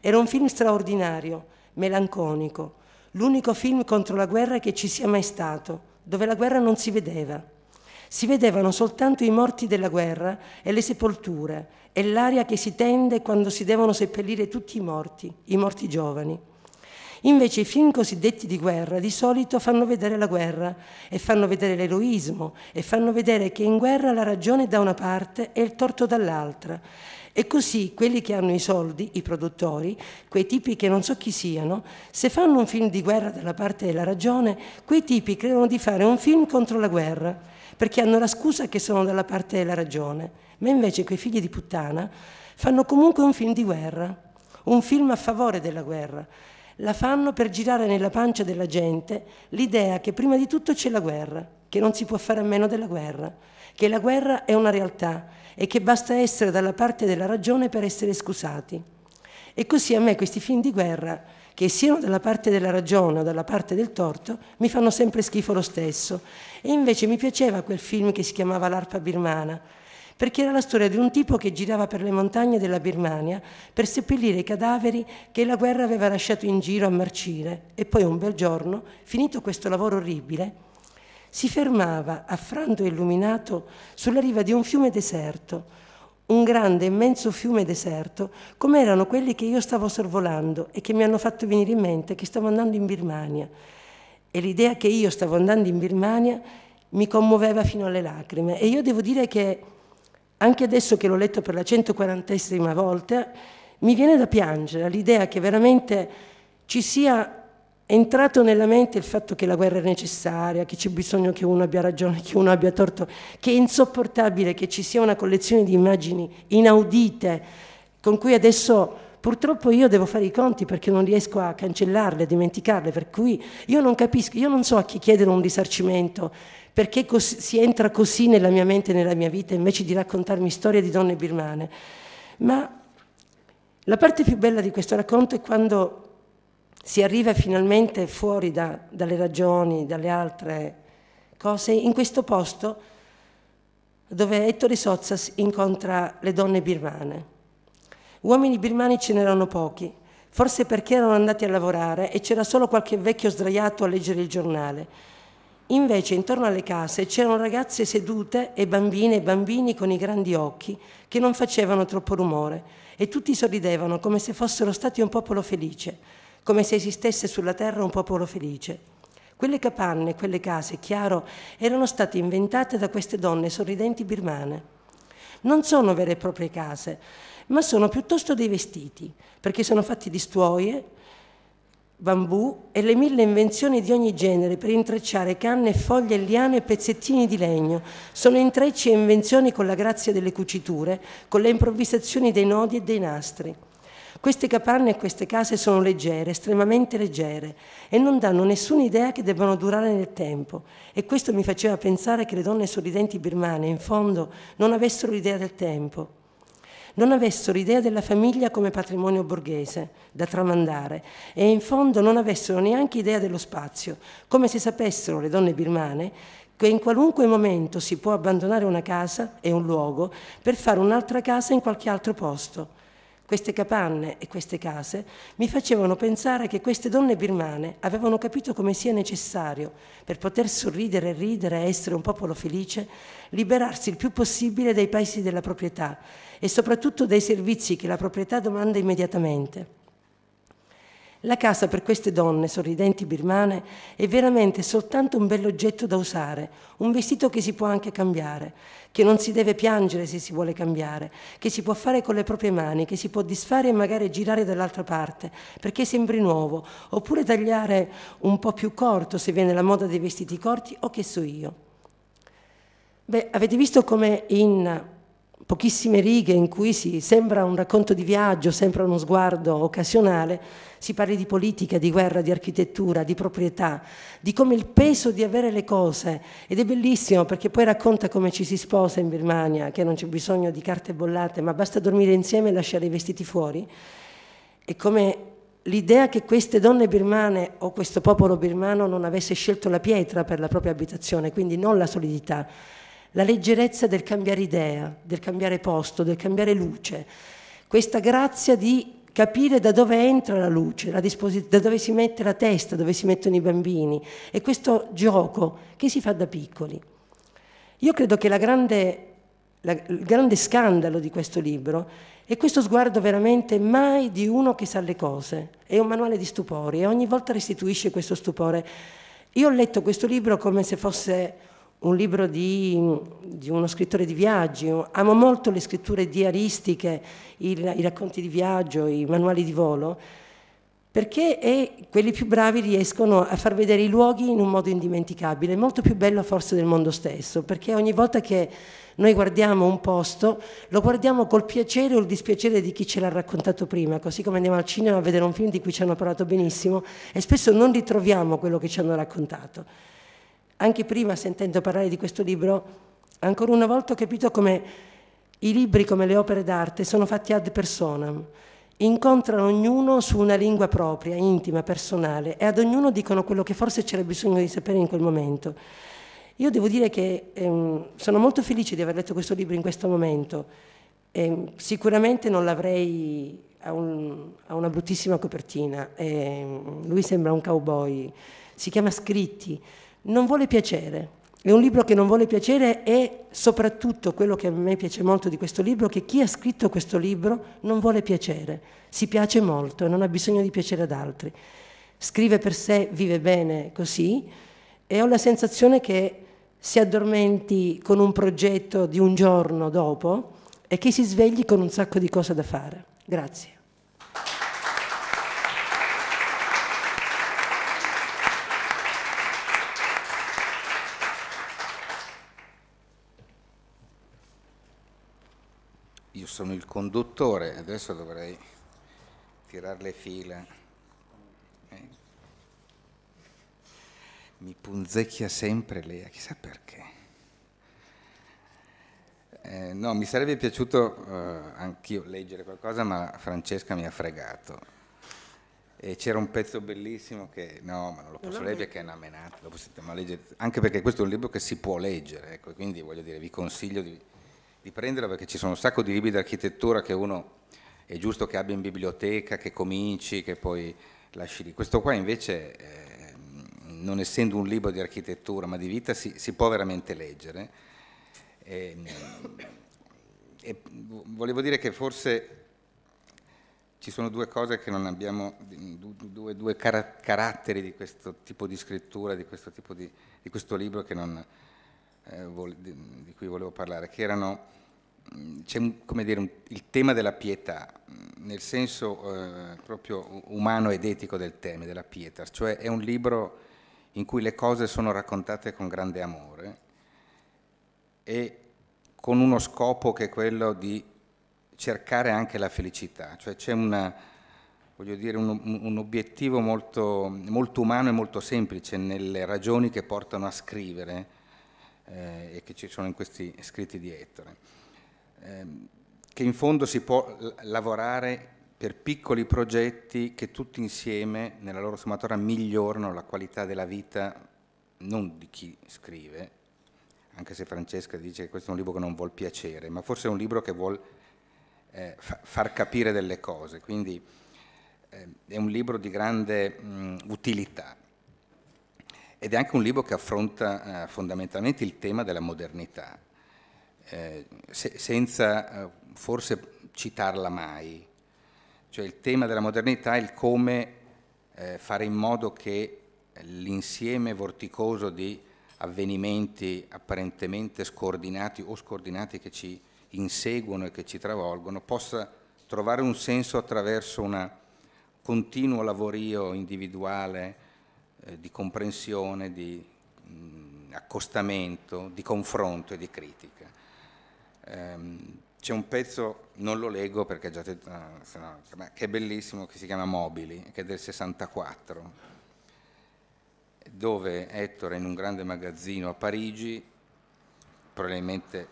Era un film straordinario, melanconico, l'unico film contro la guerra che ci sia mai stato dove la guerra non si vedeva. Si vedevano soltanto i morti della guerra e le sepolture e l'aria che si tende quando si devono seppellire tutti i morti, i morti giovani. Invece i film cosiddetti di guerra di solito fanno vedere la guerra e fanno vedere l'eroismo e fanno vedere che in guerra la ragione da una parte e il torto dall'altra e così quelli che hanno i soldi, i produttori, quei tipi che non so chi siano, se fanno un film di guerra dalla parte della ragione, quei tipi credono di fare un film contro la guerra, perché hanno la scusa che sono dalla parte della ragione. Ma invece quei figli di puttana fanno comunque un film di guerra, un film a favore della guerra. La fanno per girare nella pancia della gente l'idea che prima di tutto c'è la guerra, che non si può fare a meno della guerra, che la guerra è una realtà e che basta essere dalla parte della ragione per essere scusati. E così a me questi film di guerra, che siano dalla parte della ragione o dalla parte del torto, mi fanno sempre schifo lo stesso. E invece mi piaceva quel film che si chiamava L'arpa birmana, perché era la storia di un tipo che girava per le montagne della Birmania per seppellire i cadaveri che la guerra aveva lasciato in giro a marcire e poi un bel giorno, finito questo lavoro orribile, si fermava, affranto e illuminato, sulla riva di un fiume deserto, un grande, immenso fiume deserto, come erano quelli che io stavo sorvolando e che mi hanno fatto venire in mente che stavo andando in Birmania. E l'idea che io stavo andando in Birmania mi commuoveva fino alle lacrime. E io devo dire che anche adesso che l'ho letto per la 140esima volta, mi viene da piangere l'idea che veramente ci sia è entrato nella mente il fatto che la guerra è necessaria, che c'è bisogno che uno abbia ragione, che uno abbia torto, che è insopportabile che ci sia una collezione di immagini inaudite con cui adesso purtroppo io devo fare i conti perché non riesco a cancellarle, a dimenticarle, per cui io non capisco, io non so a chi chiedere un risarcimento, perché così, si entra così nella mia mente e nella mia vita invece di raccontarmi storie di donne birmane. Ma la parte più bella di questo racconto è quando si arriva finalmente fuori da, dalle ragioni, dalle altre cose, in questo posto dove Ettore Sozzas incontra le donne birmane. Uomini birmani ce n'erano pochi, forse perché erano andati a lavorare e c'era solo qualche vecchio sdraiato a leggere il giornale. Invece intorno alle case c'erano ragazze sedute e bambine e bambini con i grandi occhi che non facevano troppo rumore e tutti sorridevano come se fossero stati un popolo felice come se esistesse sulla terra un popolo felice. Quelle capanne, quelle case, chiaro, erano state inventate da queste donne sorridenti birmane. Non sono vere e proprie case, ma sono piuttosto dei vestiti, perché sono fatti di stuoie, bambù e le mille invenzioni di ogni genere per intrecciare canne, foglie, liane e pezzettini di legno. Sono intrecci e invenzioni con la grazia delle cuciture, con le improvvisazioni dei nodi e dei nastri. Queste capanne e queste case sono leggere, estremamente leggere e non danno nessuna idea che debbano durare nel tempo e questo mi faceva pensare che le donne sorridenti birmane in fondo non avessero l'idea del tempo non avessero idea della famiglia come patrimonio borghese da tramandare e in fondo non avessero neanche idea dello spazio, come se sapessero le donne birmane che in qualunque momento si può abbandonare una casa e un luogo per fare un'altra casa in qualche altro posto. Queste capanne e queste case mi facevano pensare che queste donne birmane avevano capito come sia necessario, per poter sorridere e ridere e essere un popolo felice, liberarsi il più possibile dai paesi della proprietà e soprattutto dai servizi che la proprietà domanda immediatamente. La casa per queste donne sorridenti birmane è veramente soltanto un bell'oggetto da usare, un vestito che si può anche cambiare, che non si deve piangere se si vuole cambiare, che si può fare con le proprie mani, che si può disfare e magari girare dall'altra parte perché sembri nuovo, oppure tagliare un po' più corto se viene la moda dei vestiti corti o che so io. Beh, avete visto come in pochissime righe in cui si sembra un racconto di viaggio, sembra uno sguardo occasionale, si parli di politica, di guerra, di architettura, di proprietà, di come il peso di avere le cose. Ed è bellissimo perché poi racconta come ci si sposa in Birmania, che non c'è bisogno di carte bollate, ma basta dormire insieme e lasciare i vestiti fuori. E come l'idea che queste donne birmane o questo popolo birmano non avesse scelto la pietra per la propria abitazione, quindi non la solidità, la leggerezza del cambiare idea, del cambiare posto, del cambiare luce, questa grazia di capire da dove entra la luce, la da dove si mette la testa, dove si mettono i bambini. E questo gioco che si fa da piccoli. Io credo che la grande, la, il grande scandalo di questo libro è questo sguardo veramente mai di uno che sa le cose. È un manuale di stupori e ogni volta restituisce questo stupore. Io ho letto questo libro come se fosse un libro di, di, uno scrittore di viaggi. Amo molto le scritture diaristiche, i, i racconti di viaggio, i manuali di volo, perché è, quelli più bravi riescono a far vedere i luoghi in un modo indimenticabile, molto più bello forse del mondo stesso, perché ogni volta che noi guardiamo un posto, lo guardiamo col piacere o il dispiacere di chi ce l'ha raccontato prima, così come andiamo al cinema a vedere un film di cui ci hanno parlato benissimo e spesso non ritroviamo quello che ci hanno raccontato anche prima sentendo parlare di questo libro, ancora una volta ho capito come i libri, come le opere d'arte, sono fatti ad personam. Incontrano ognuno su una lingua propria, intima, personale, e ad ognuno dicono quello che forse c'era bisogno di sapere in quel momento. Io devo dire che ehm, sono molto felice di aver letto questo libro in questo momento. E, ehm, sicuramente non l'avrei a, un, a, una bruttissima copertina. E, ehm, lui sembra un cowboy. Si chiama Scritti non vuole piacere. È un libro che non vuole piacere e soprattutto quello che a me piace molto di questo libro, è che chi ha scritto questo libro non vuole piacere, si piace molto e non ha bisogno di piacere ad altri. Scrive per sé, vive bene così e ho la sensazione che si addormenti con un progetto di un giorno dopo e che si svegli con un sacco di cose da fare. Grazie. sono il conduttore, adesso dovrei tirare le file. Eh. Mi punzecchia sempre Lea, chissà perché. Eh, no, mi sarebbe piaciuto eh, anch'io leggere qualcosa, ma Francesca mi ha fregato. E c'era un pezzo bellissimo che no, ma non lo posso non leggere, che è una menata, lo possiamo leggere, anche perché questo è un libro che si può leggere, ecco, quindi voglio dire, vi consiglio di di prenderlo perché ci sono un sacco di libri d'architettura che uno è giusto che abbia in biblioteca, che cominci, che poi lasci lì. Questo qua invece, eh, non essendo un libro di architettura ma di vita, si, si può veramente leggere. E, ehm, e volevo dire che forse ci sono due cose che non abbiamo, due, due caratteri di questo tipo di scrittura, di questo, tipo di, di questo libro che non, eh, di cui volevo parlare, che erano mm, c'è il tema della pietà, mm, nel senso eh, proprio umano ed etico del tema, della pietà, cioè è un libro in cui le cose sono raccontate con grande amore e con uno scopo che è quello di cercare anche la felicità, cioè c'è un, un, obiettivo molto, molto umano e molto semplice nelle ragioni che portano a scrivere eh, e che ci sono in questi scritti di Ettore, ehm, che in fondo si può lavorare per piccoli progetti che tutti insieme, nella loro sommatoria, migliorano la qualità della vita non di chi scrive, anche se Francesca dice che questo è un libro che non vuol piacere, ma forse è un libro che vuol eh, far capire delle cose, quindi eh, è un libro di grande mh, utilità ed è anche un libro che affronta eh, fondamentalmente il tema della modernità, eh, se, senza eh, forse citarla mai. Cioè il tema della modernità è il come eh, fare in modo che l'insieme vorticoso di avvenimenti apparentemente scordinati o scordinati che ci inseguono e che ci travolgono possa trovare un senso attraverso un continuo lavorio individuale, eh, di comprensione, di mh, mm, accostamento, di confronto e di critica. Ehm, c'è un pezzo, non lo leggo perché già te, eh, no, che è bellissimo, che si chiama Mobili, che è del 64, dove Ettore in un grande magazzino a Parigi, probabilmente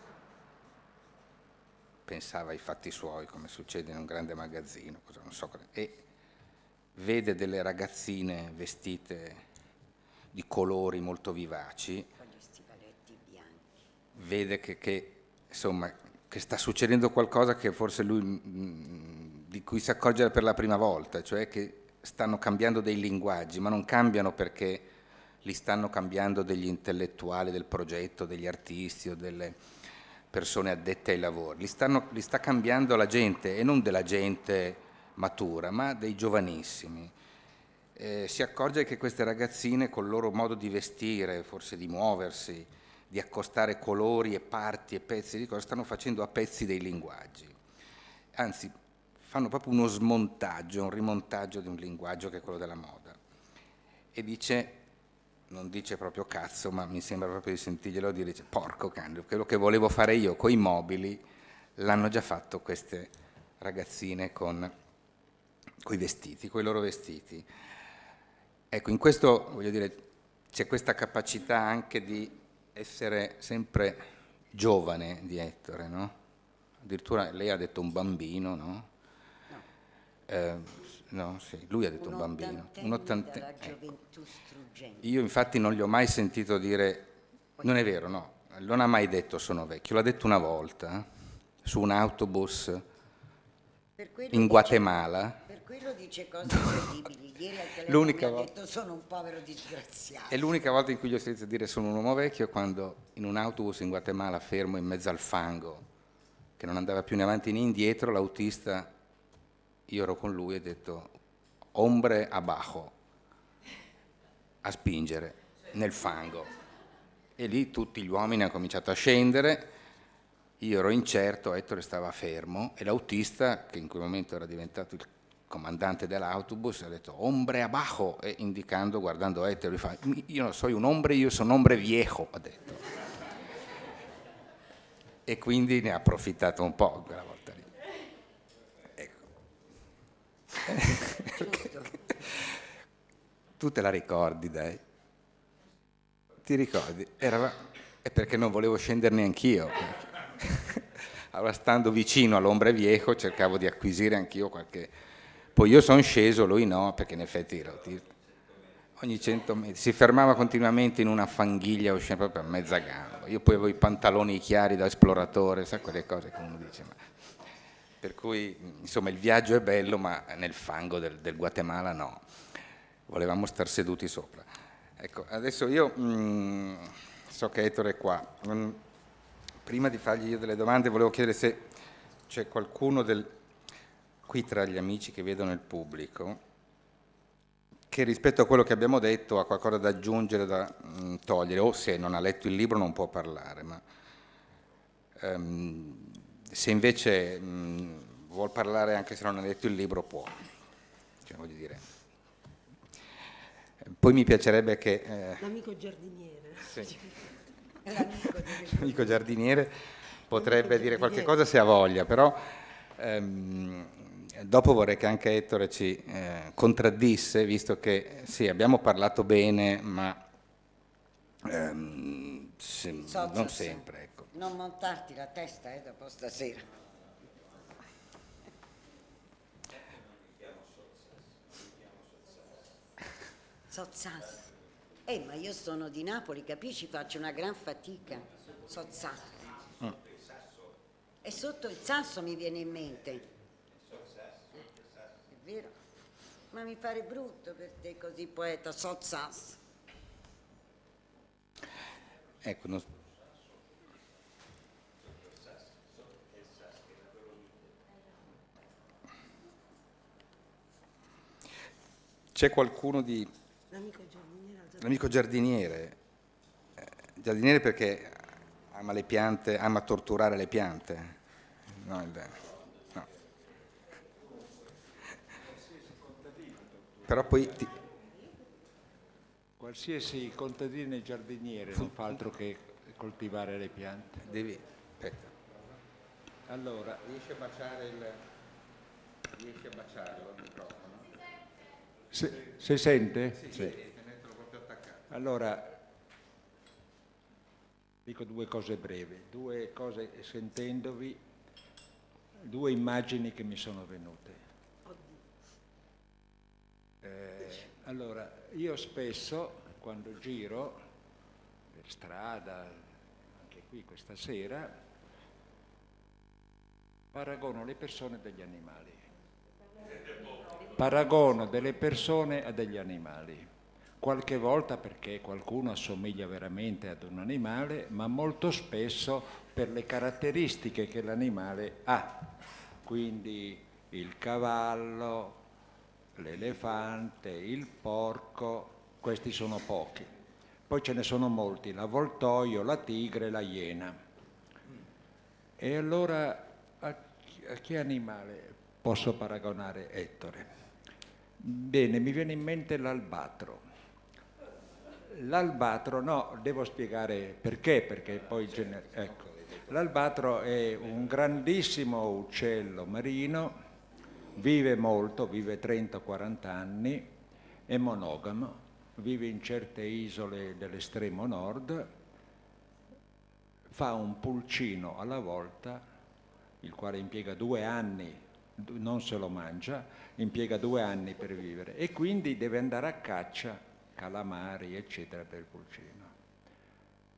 pensava ai fatti suoi, come succede in un grande magazzino, cosa, so, e vede delle ragazzine vestite di colori molto vivaci, vede che, che, insomma, che sta succedendo qualcosa che forse lui, mm, mm, di cui si accorge per la prima volta, cioè che stanno cambiando dei linguaggi, ma non cambiano perché li stanno cambiando degli intellettuali del progetto, degli artisti o delle persone addette ai lavori, li, stanno, li sta cambiando la gente e non della gente matura, ma dei giovanissimi. Eh, si accorge che queste ragazzine, col loro modo di vestire, forse di muoversi, di accostare colori e parti e pezzi di cose, stanno facendo a pezzi dei linguaggi. Anzi, fanno proprio uno smontaggio, un rimontaggio di un linguaggio che è quello della moda. E dice, non dice proprio cazzo, ma mi sembra proprio di sentirglielo dire, dice, porco candio, quello che volevo fare io con i mobili l'hanno già fatto queste ragazzine con coi vestiti, coi loro vestiti. Ecco, in questo, voglio dire, c'è questa capacità anche di essere sempre giovane di Ettore, no? Addirittura lei ha detto un bambino, no? No, eh, no sì, lui ha detto un, un bambino. Un ottantenne. Ecco. Io infatti non gli ho mai sentito dire, non è vero, no, non ha mai detto sono vecchio, l'ha detto una volta eh, su un autobus in Guatemala quello dice cose incredibili. Ieri al telefono l'unica mi ha detto sono un povero disgraziato. È l'unica volta in cui gli ho sentito dire sono un uomo vecchio quando in un autobus in Guatemala fermo in mezzo al fango, che non andava più né avanti né indietro, l'autista, io ero con lui e ho detto ombre abajo, a spingere nel fango. E lì tutti gli uomini hanno cominciato a scendere io ero incerto, Ettore stava fermo e l'autista, che in quel momento era diventato il comandante dell'autobus ha detto ombre abajo, e indicando, guardando Ettore, fa, io non sono un ombre, io sono un ombre viejo, ha detto. e quindi ne ha approfittato un po' quella volta lì. Ecco. *laughs* tu te la ricordi, dai. Ti ricordi? Era... È perché non volevo scenderne anch'io. *laughs* allora stando vicino all'ombre viejo cercavo di acquisire anch'io qualche poi io sono sceso, lui no, perché in effetti ero ogni 100 metri, si fermava continuamente in una fanghiglia uscendo proprio a mezza gamba. Io poi avevo i pantaloni chiari da esploratore, sa quelle cose che uno dice. Ma... Per cui insomma il viaggio è bello, ma nel fango del, del Guatemala no. Volevamo star seduti sopra. Ecco, adesso io mh, mm, so che Ettore è qua. Mm, prima di fargli io delle domande volevo chiedere se c'è qualcuno del, qui tra gli amici che vedono il pubblico che rispetto a quello che abbiamo detto ha qualcosa da aggiungere, da mh, mm, togliere, o se non ha letto il libro non può parlare, ma um, se invece mh, mm, vuol parlare anche se non ha letto il libro può. Cioè, voglio dire. Poi mi piacerebbe che... Eh, L'amico giardiniere. Sì. *laughs* L'amico giardiniere potrebbe L'amico dire giardiniere. qualche cosa se ha voglia, però ehm, dopo vorrei che anche Ettore ci eh, contraddisse, visto che sì, abbiamo parlato bene, ma ehm, se, so, non sempre. Ecco. Non montarti la testa eh, dopo stasera. Sozzas. Eh, ma io sono di Napoli, capisci? Faccio una gran fatica. Sozzas. Mm. E sotto il sasso mi viene in mente vero? Ma mi pare brutto per te così poeta, sozzas. Ecco, non... C'è qualcuno di... L'amico giardiniere. L'amico giardiniere. Eh, giardiniere perché ama le piante, ama torturare le piante. No, il... Però poi ti... Qualsiasi contadino e giardiniere Fu... non fa altro che coltivare le piante. Devi... Aspetta. Eh. Allora, riesci a baciare il... Riesci a baciarlo il microfono? Se, se sente? Sì, sì. sì. Allora, dico due cose brevi, due cose sentendovi, due immagini che mi sono venute. Eh, allora, io spesso quando giro per strada, anche qui questa sera, paragono le persone degli animali. Paragono delle persone a degli animali. Qualche volta perché qualcuno assomiglia veramente ad un animale, ma molto spesso per le caratteristiche che l'animale ha. Quindi il cavallo, l'elefante, il porco, questi sono pochi. Poi ce ne sono molti, l'avvoltoio, la tigre, la iena. E allora a, che animale posso paragonare Ettore? Bene, mi viene in mente l'albatro. L'albatro, no, devo spiegare perché, perché poi Ecco. L'albatro è un grandissimo uccello marino vive molto, vive 30-40 anni, è monogamo, vive in certe isole dell'estremo nord, fa un pulcino alla volta, il quale impiega due anni, non se lo mangia, impiega due anni per vivere e quindi deve andare a caccia, calamari, eccetera, per il pulcino.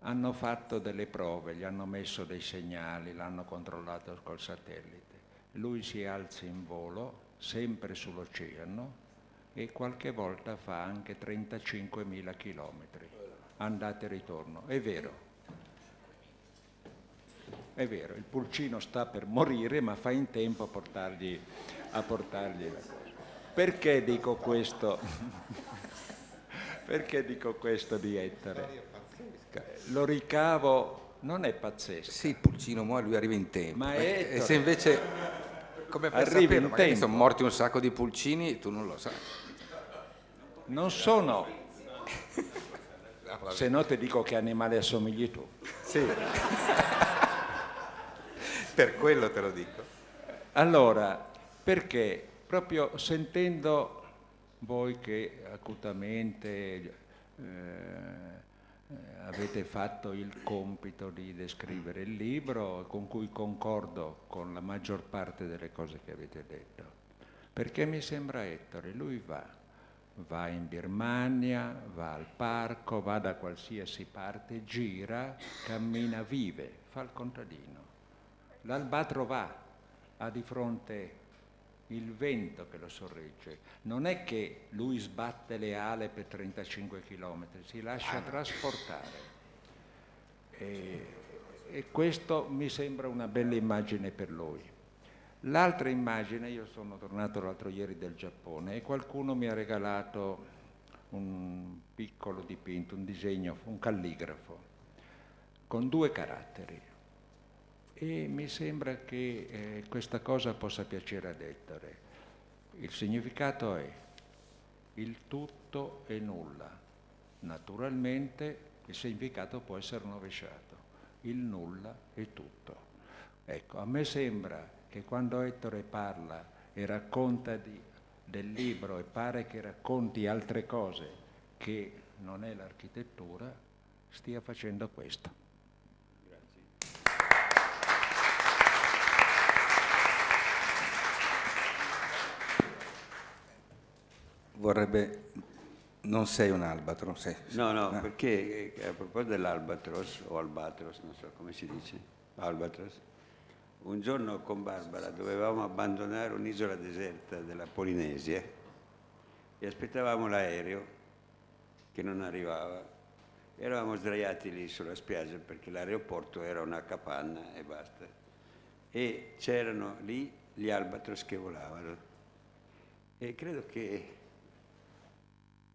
Hanno fatto delle prove, gli hanno messo dei segnali, l'hanno controllato col satellite lui si alza in volo, sempre sull'oceano, e qualche volta fa anche 35.000 chilometri, andata e ritorno. È vero, è vero, il pulcino sta per morire ma fa in tempo a portargli, a portargli la cosa. Perché dico questo? *laughs* Perché dico questo di Ettore? Lo ricavo non è pazzesco. Sì, il pulcino muore, lui arriva in tempo. Ma è eh, Ettore... se invece come per arrivi saperlo? in tempo. sono morti un sacco di pulcini, tu non lo sai. Non sono, *laughs* se no ti dico che animale assomigli tu. Sì. *laughs* per quello te lo dico. Allora, perché proprio sentendo voi che acutamente... Eh, eh, avete fatto il compito di descrivere il libro con cui concordo con la maggior parte delle cose che avete detto. Perché mi sembra Ettore, lui va, va in Birmania, va al parco, va da qualsiasi parte, gira, cammina, vive, fa il contadino. L'albatro va, ha di fronte il vento che lo sorregge. Non è che lui sbatte le ali per 35 km, si lascia ah, trasportare. E, e questo mi sembra una bella immagine per lui. L'altra immagine, io sono tornato l'altro ieri del Giappone e qualcuno mi ha regalato un piccolo dipinto, un disegno, un calligrafo, con due caratteri e mi sembra che eh, questa cosa possa piacere ad Ettore. Il significato è il tutto e nulla. Naturalmente il significato può essere rovesciato, il nulla è tutto. Ecco, a me sembra che quando Ettore parla e racconta di, del libro e pare che racconti altre cose che non è l'architettura, stia facendo questo. vorrebbe... Non sei un albatros. sei. Eh. No, no, ah. perché eh, a proposito dell'albatros, o albatros, non so come si dice, albatros, un giorno con Barbara dovevamo abbandonare un'isola deserta della Polinesia e aspettavamo l'aereo che non arrivava. Eravamo sdraiati lì sulla spiaggia perché l'aeroporto era una capanna e basta. E c'erano lì gli albatros che volavano. E credo che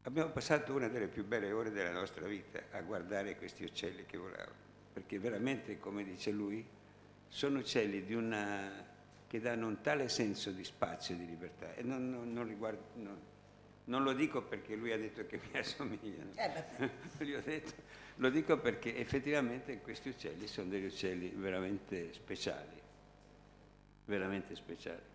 Abbiamo passato una delle più belle ore della nostra vita a guardare questi uccelli che volavano, perché veramente, come dice lui, sono uccelli una, che danno un tale senso di spazio e di libertà. E non, non, non, guardo, non, lo dico perché lui ha detto che mi *laughs* assomigliano, eh *laughs* detto, lo dico perché effettivamente questi uccelli sono degli uccelli veramente speciali, veramente speciali.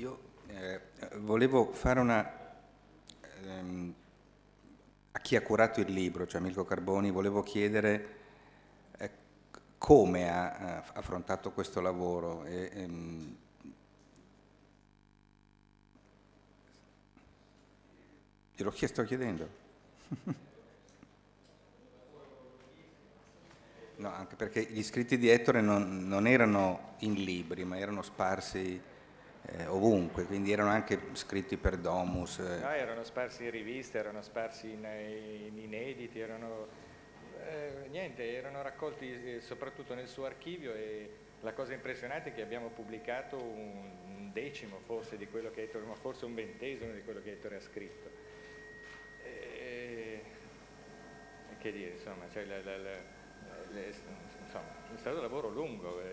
Io eh, volevo fare una... Ehm, a chi ha curato il libro, cioè Milco Carboni, volevo chiedere eh, come ha, ha, affrontato questo lavoro. E, ehm, gliel'ho chiesto chiedendo. *laughs* no, anche perché gli scritti di Ettore non, non erano in libri, ma erano sparsi eh, ovunque, quindi erano anche scritti per Domus. No, eh. ah, erano sparsi in riviste, erano sparsi in, in inediti, erano, eh, niente, erano raccolti eh, soprattutto nel suo archivio e la cosa impressionante è che abbiamo pubblicato un, decimo forse di quello che Ettore, ma forse un ventesimo di quello che Ettore ha scritto. E, eh, che dire, insomma, cioè la, la, la, le, insomma, è stato un lavoro lungo e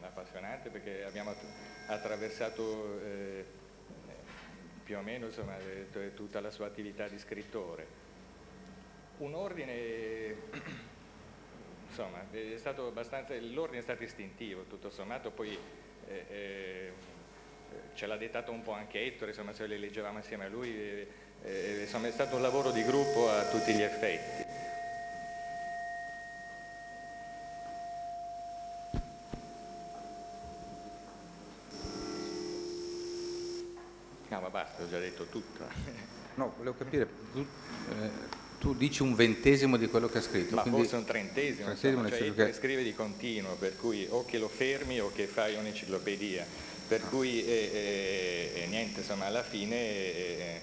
eh, appassionante perché abbiamo attraversato eh, più o meno insomma, eh, tutta la sua attività di scrittore. Un ordine, *coughs* insomma, è stato abbastanza, l'ordine è stato istintivo tutto sommato, poi eh, eh, ce l'ha dettato un po' anche Ettore, insomma, se le leggevamo insieme a lui, eh, insomma, è stato un lavoro di gruppo a tutti gli effetti. ho già detto tutta. *laughs* No, volevo capire, tu, eh, tu, dici un ventesimo di quello che ha scritto. Ma quindi... forse un trentesimo, trentesimo insomma, cioè che... scrive di continuo, per cui o che lo fermi o che fai un'enciclopedia. Per ah. cui eh, eh, eh niente, insomma, alla fine eh,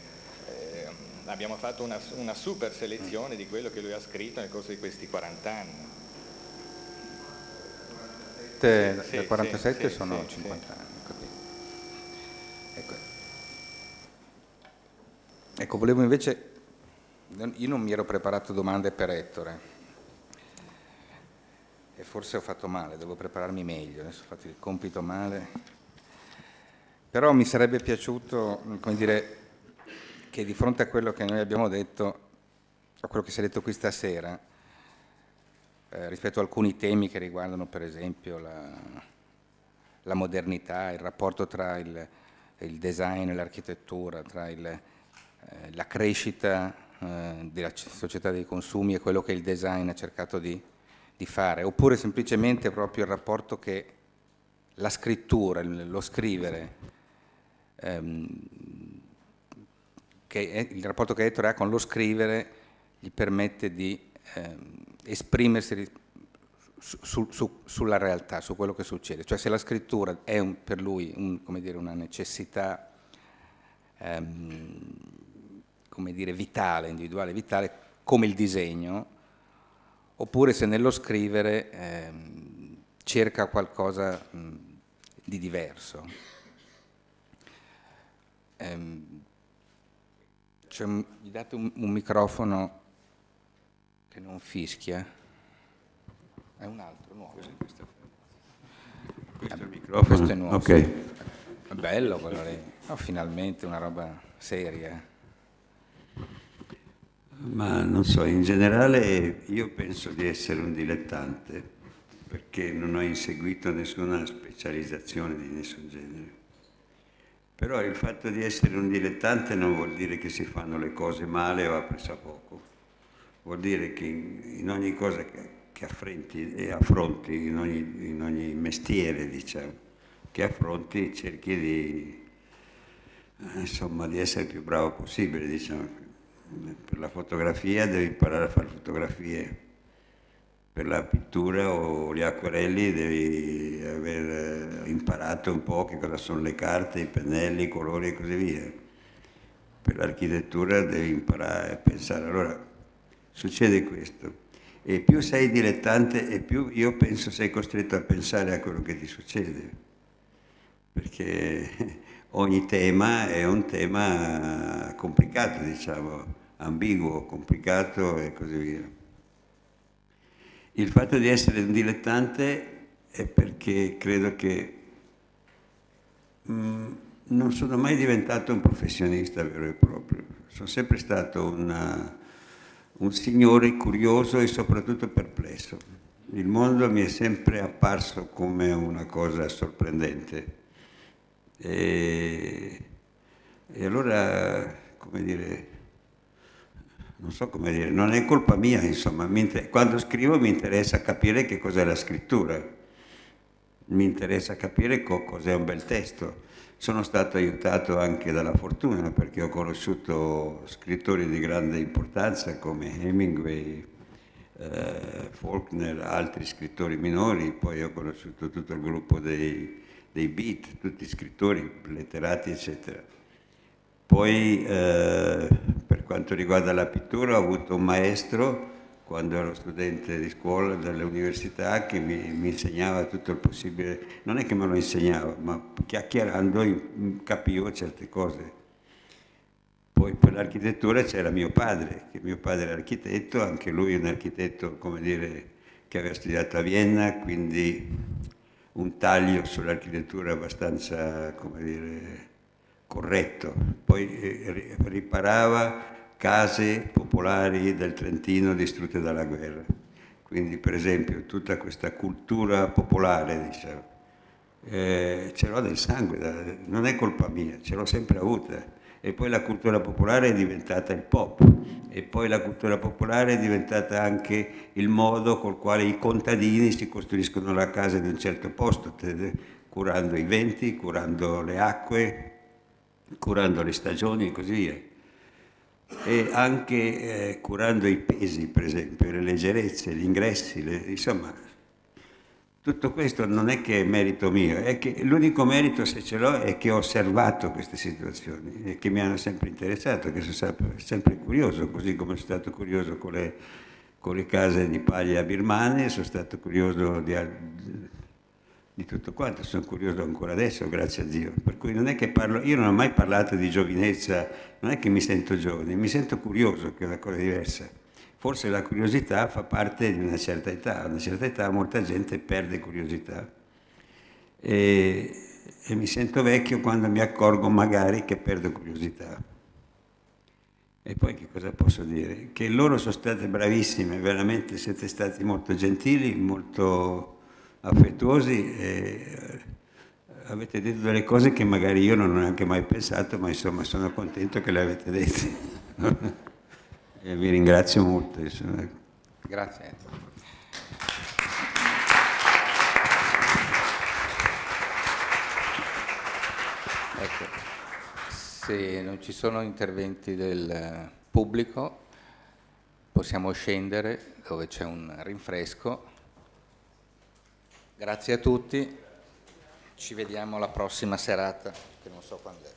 eh, abbiamo fatto una, una super selezione di quello che lui ha scritto nel corso di questi 40 anni. Te, sì, 47 sì, sono sì, 50 anni. Ecco, volevo invece, io non mi ero preparato domande per Ettore e forse ho fatto male, devo prepararmi meglio, adesso ho fatto il compito male, però mi sarebbe piaciuto, come dire, che di fronte a quello che noi abbiamo detto, a quello che si è detto qui stasera, eh, rispetto a alcuni temi che riguardano per esempio la, la modernità, il rapporto tra il, il design e l'architettura, tra il, eh, la crescita eh, della società dei consumi e quello che il design ha cercato di, di fare, oppure semplicemente proprio il rapporto che la scrittura, lo scrivere, ehm, è, il rapporto che Ettore ha con lo scrivere gli permette di ehm, esprimersi su, su, sulla realtà, su quello che succede. Cioè se la scrittura è un, per lui un, dire, una necessità ehm, come dire, vitale, individuale vitale, come il disegno, oppure se nello scrivere eh, cerca qualcosa mh, di diverso. Ehm, cioè, gli date un, un microfono che non fischia? È un altro, nuovo. Questo, questo è il microfono. Questo è nuovo. Ok. Bello quello lì. Oh, finalmente una roba seria. Ma non so, in generale io penso di essere un dilettante perché non ho inseguito nessuna specializzazione di nessun genere. Però il fatto di essere un dilettante non vuol dire che si fanno le cose male o a poco. Vuol dire che in ogni cosa che, che affronti, e affronti in ogni, in ogni mestiere, diciamo, che affronti cerchi di, insomma, di essere il più bravo possibile, diciamo, per la fotografia devi imparare a fare fotografie, per la pittura o gli acquerelli devi aver eh, imparato un po' che cosa sono le carte, i pennelli, i colori e così via. Per l'architettura devi imparare a pensare. Allora succede questo. E più sei dilettante e più io penso sei costretto a pensare a quello che ti succede. Perché *laughs* ogni tema è un tema complicato, diciamo, ambiguo, complicato e così via. Il fatto di essere un dilettante è perché credo che mh, mm, non sono mai diventato un professionista vero e proprio, sono sempre stato una, un signore curioso e soprattutto perplesso. Il mondo mi è sempre apparso come una cosa sorprendente e, e allora, come dire, non so come dire, non è colpa mia, insomma, quando scrivo mi interessa capire che cos'è la scrittura, mi interessa capire co- cos'è un bel testo. Sono stato aiutato anche dalla fortuna perché ho conosciuto scrittori di grande importanza come Hemingway, eh, Faulkner, altri scrittori minori, poi ho conosciuto tutto il gruppo dei dei beat, tutti scrittori, letterati, eccetera. Poi eh, per quanto riguarda la pittura ho avuto un maestro quando ero studente di scuola dell'università che mi, mi, insegnava tutto il possibile, non è che me lo insegnava, ma chiacchierando capivo certe cose. Poi per l'architettura c'era mio padre, che mio padre era architetto, anche lui è un architetto, come dire, che aveva studiato a Vienna, quindi un taglio sull'architettura abbastanza, come dire, corretto. Poi eh, riparava case popolari del Trentino distrutte dalla guerra. Quindi, per esempio, tutta questa cultura popolare, diciamo, eh, ce l'ho del sangue, non è colpa mia, ce l'ho sempre avuta e poi la cultura popolare è diventata il pop e poi la cultura popolare è diventata anche il modo col quale i contadini si costruiscono la casa di un certo posto, curando i venti, curando le acque, curando le stagioni e così via. E anche eh, curando i pesi, per esempio, le leggerezze, gli ingressi, le, insomma, tutto questo non è che è merito mio, è che l'unico merito se ce l'ho è che ho osservato queste situazioni e che mi hanno sempre interessato, che sono sempre, curioso, così come sono stato curioso con le, con le case di paglia birmane, sono stato curioso di, di tutto quanto, sono curioso ancora adesso, grazie a Dio. Per cui non è che parlo, io non ho mai parlato di giovinezza, non è che mi sento giovane, mi sento curioso, che è una cosa diversa. Forse la curiosità fa parte di una certa età, a una certa età molta gente perde curiosità. E, e mi sento vecchio quando mi accorgo magari che perdo curiosità. E poi che cosa posso dire? Che loro sono state bravissime, veramente siete stati molto gentili, molto affettuosi e eh, avete detto delle cose che magari io non ho neanche mai pensato, ma insomma sono contento che le avete dette. *laughs* E vi ringrazio molto. Eh, Grazie. Ecco, se non ci sono interventi del eh, pubblico, possiamo scendere dove c'è un rinfresco. Grazie a tutti, ci vediamo la prossima serata, che non so quando è.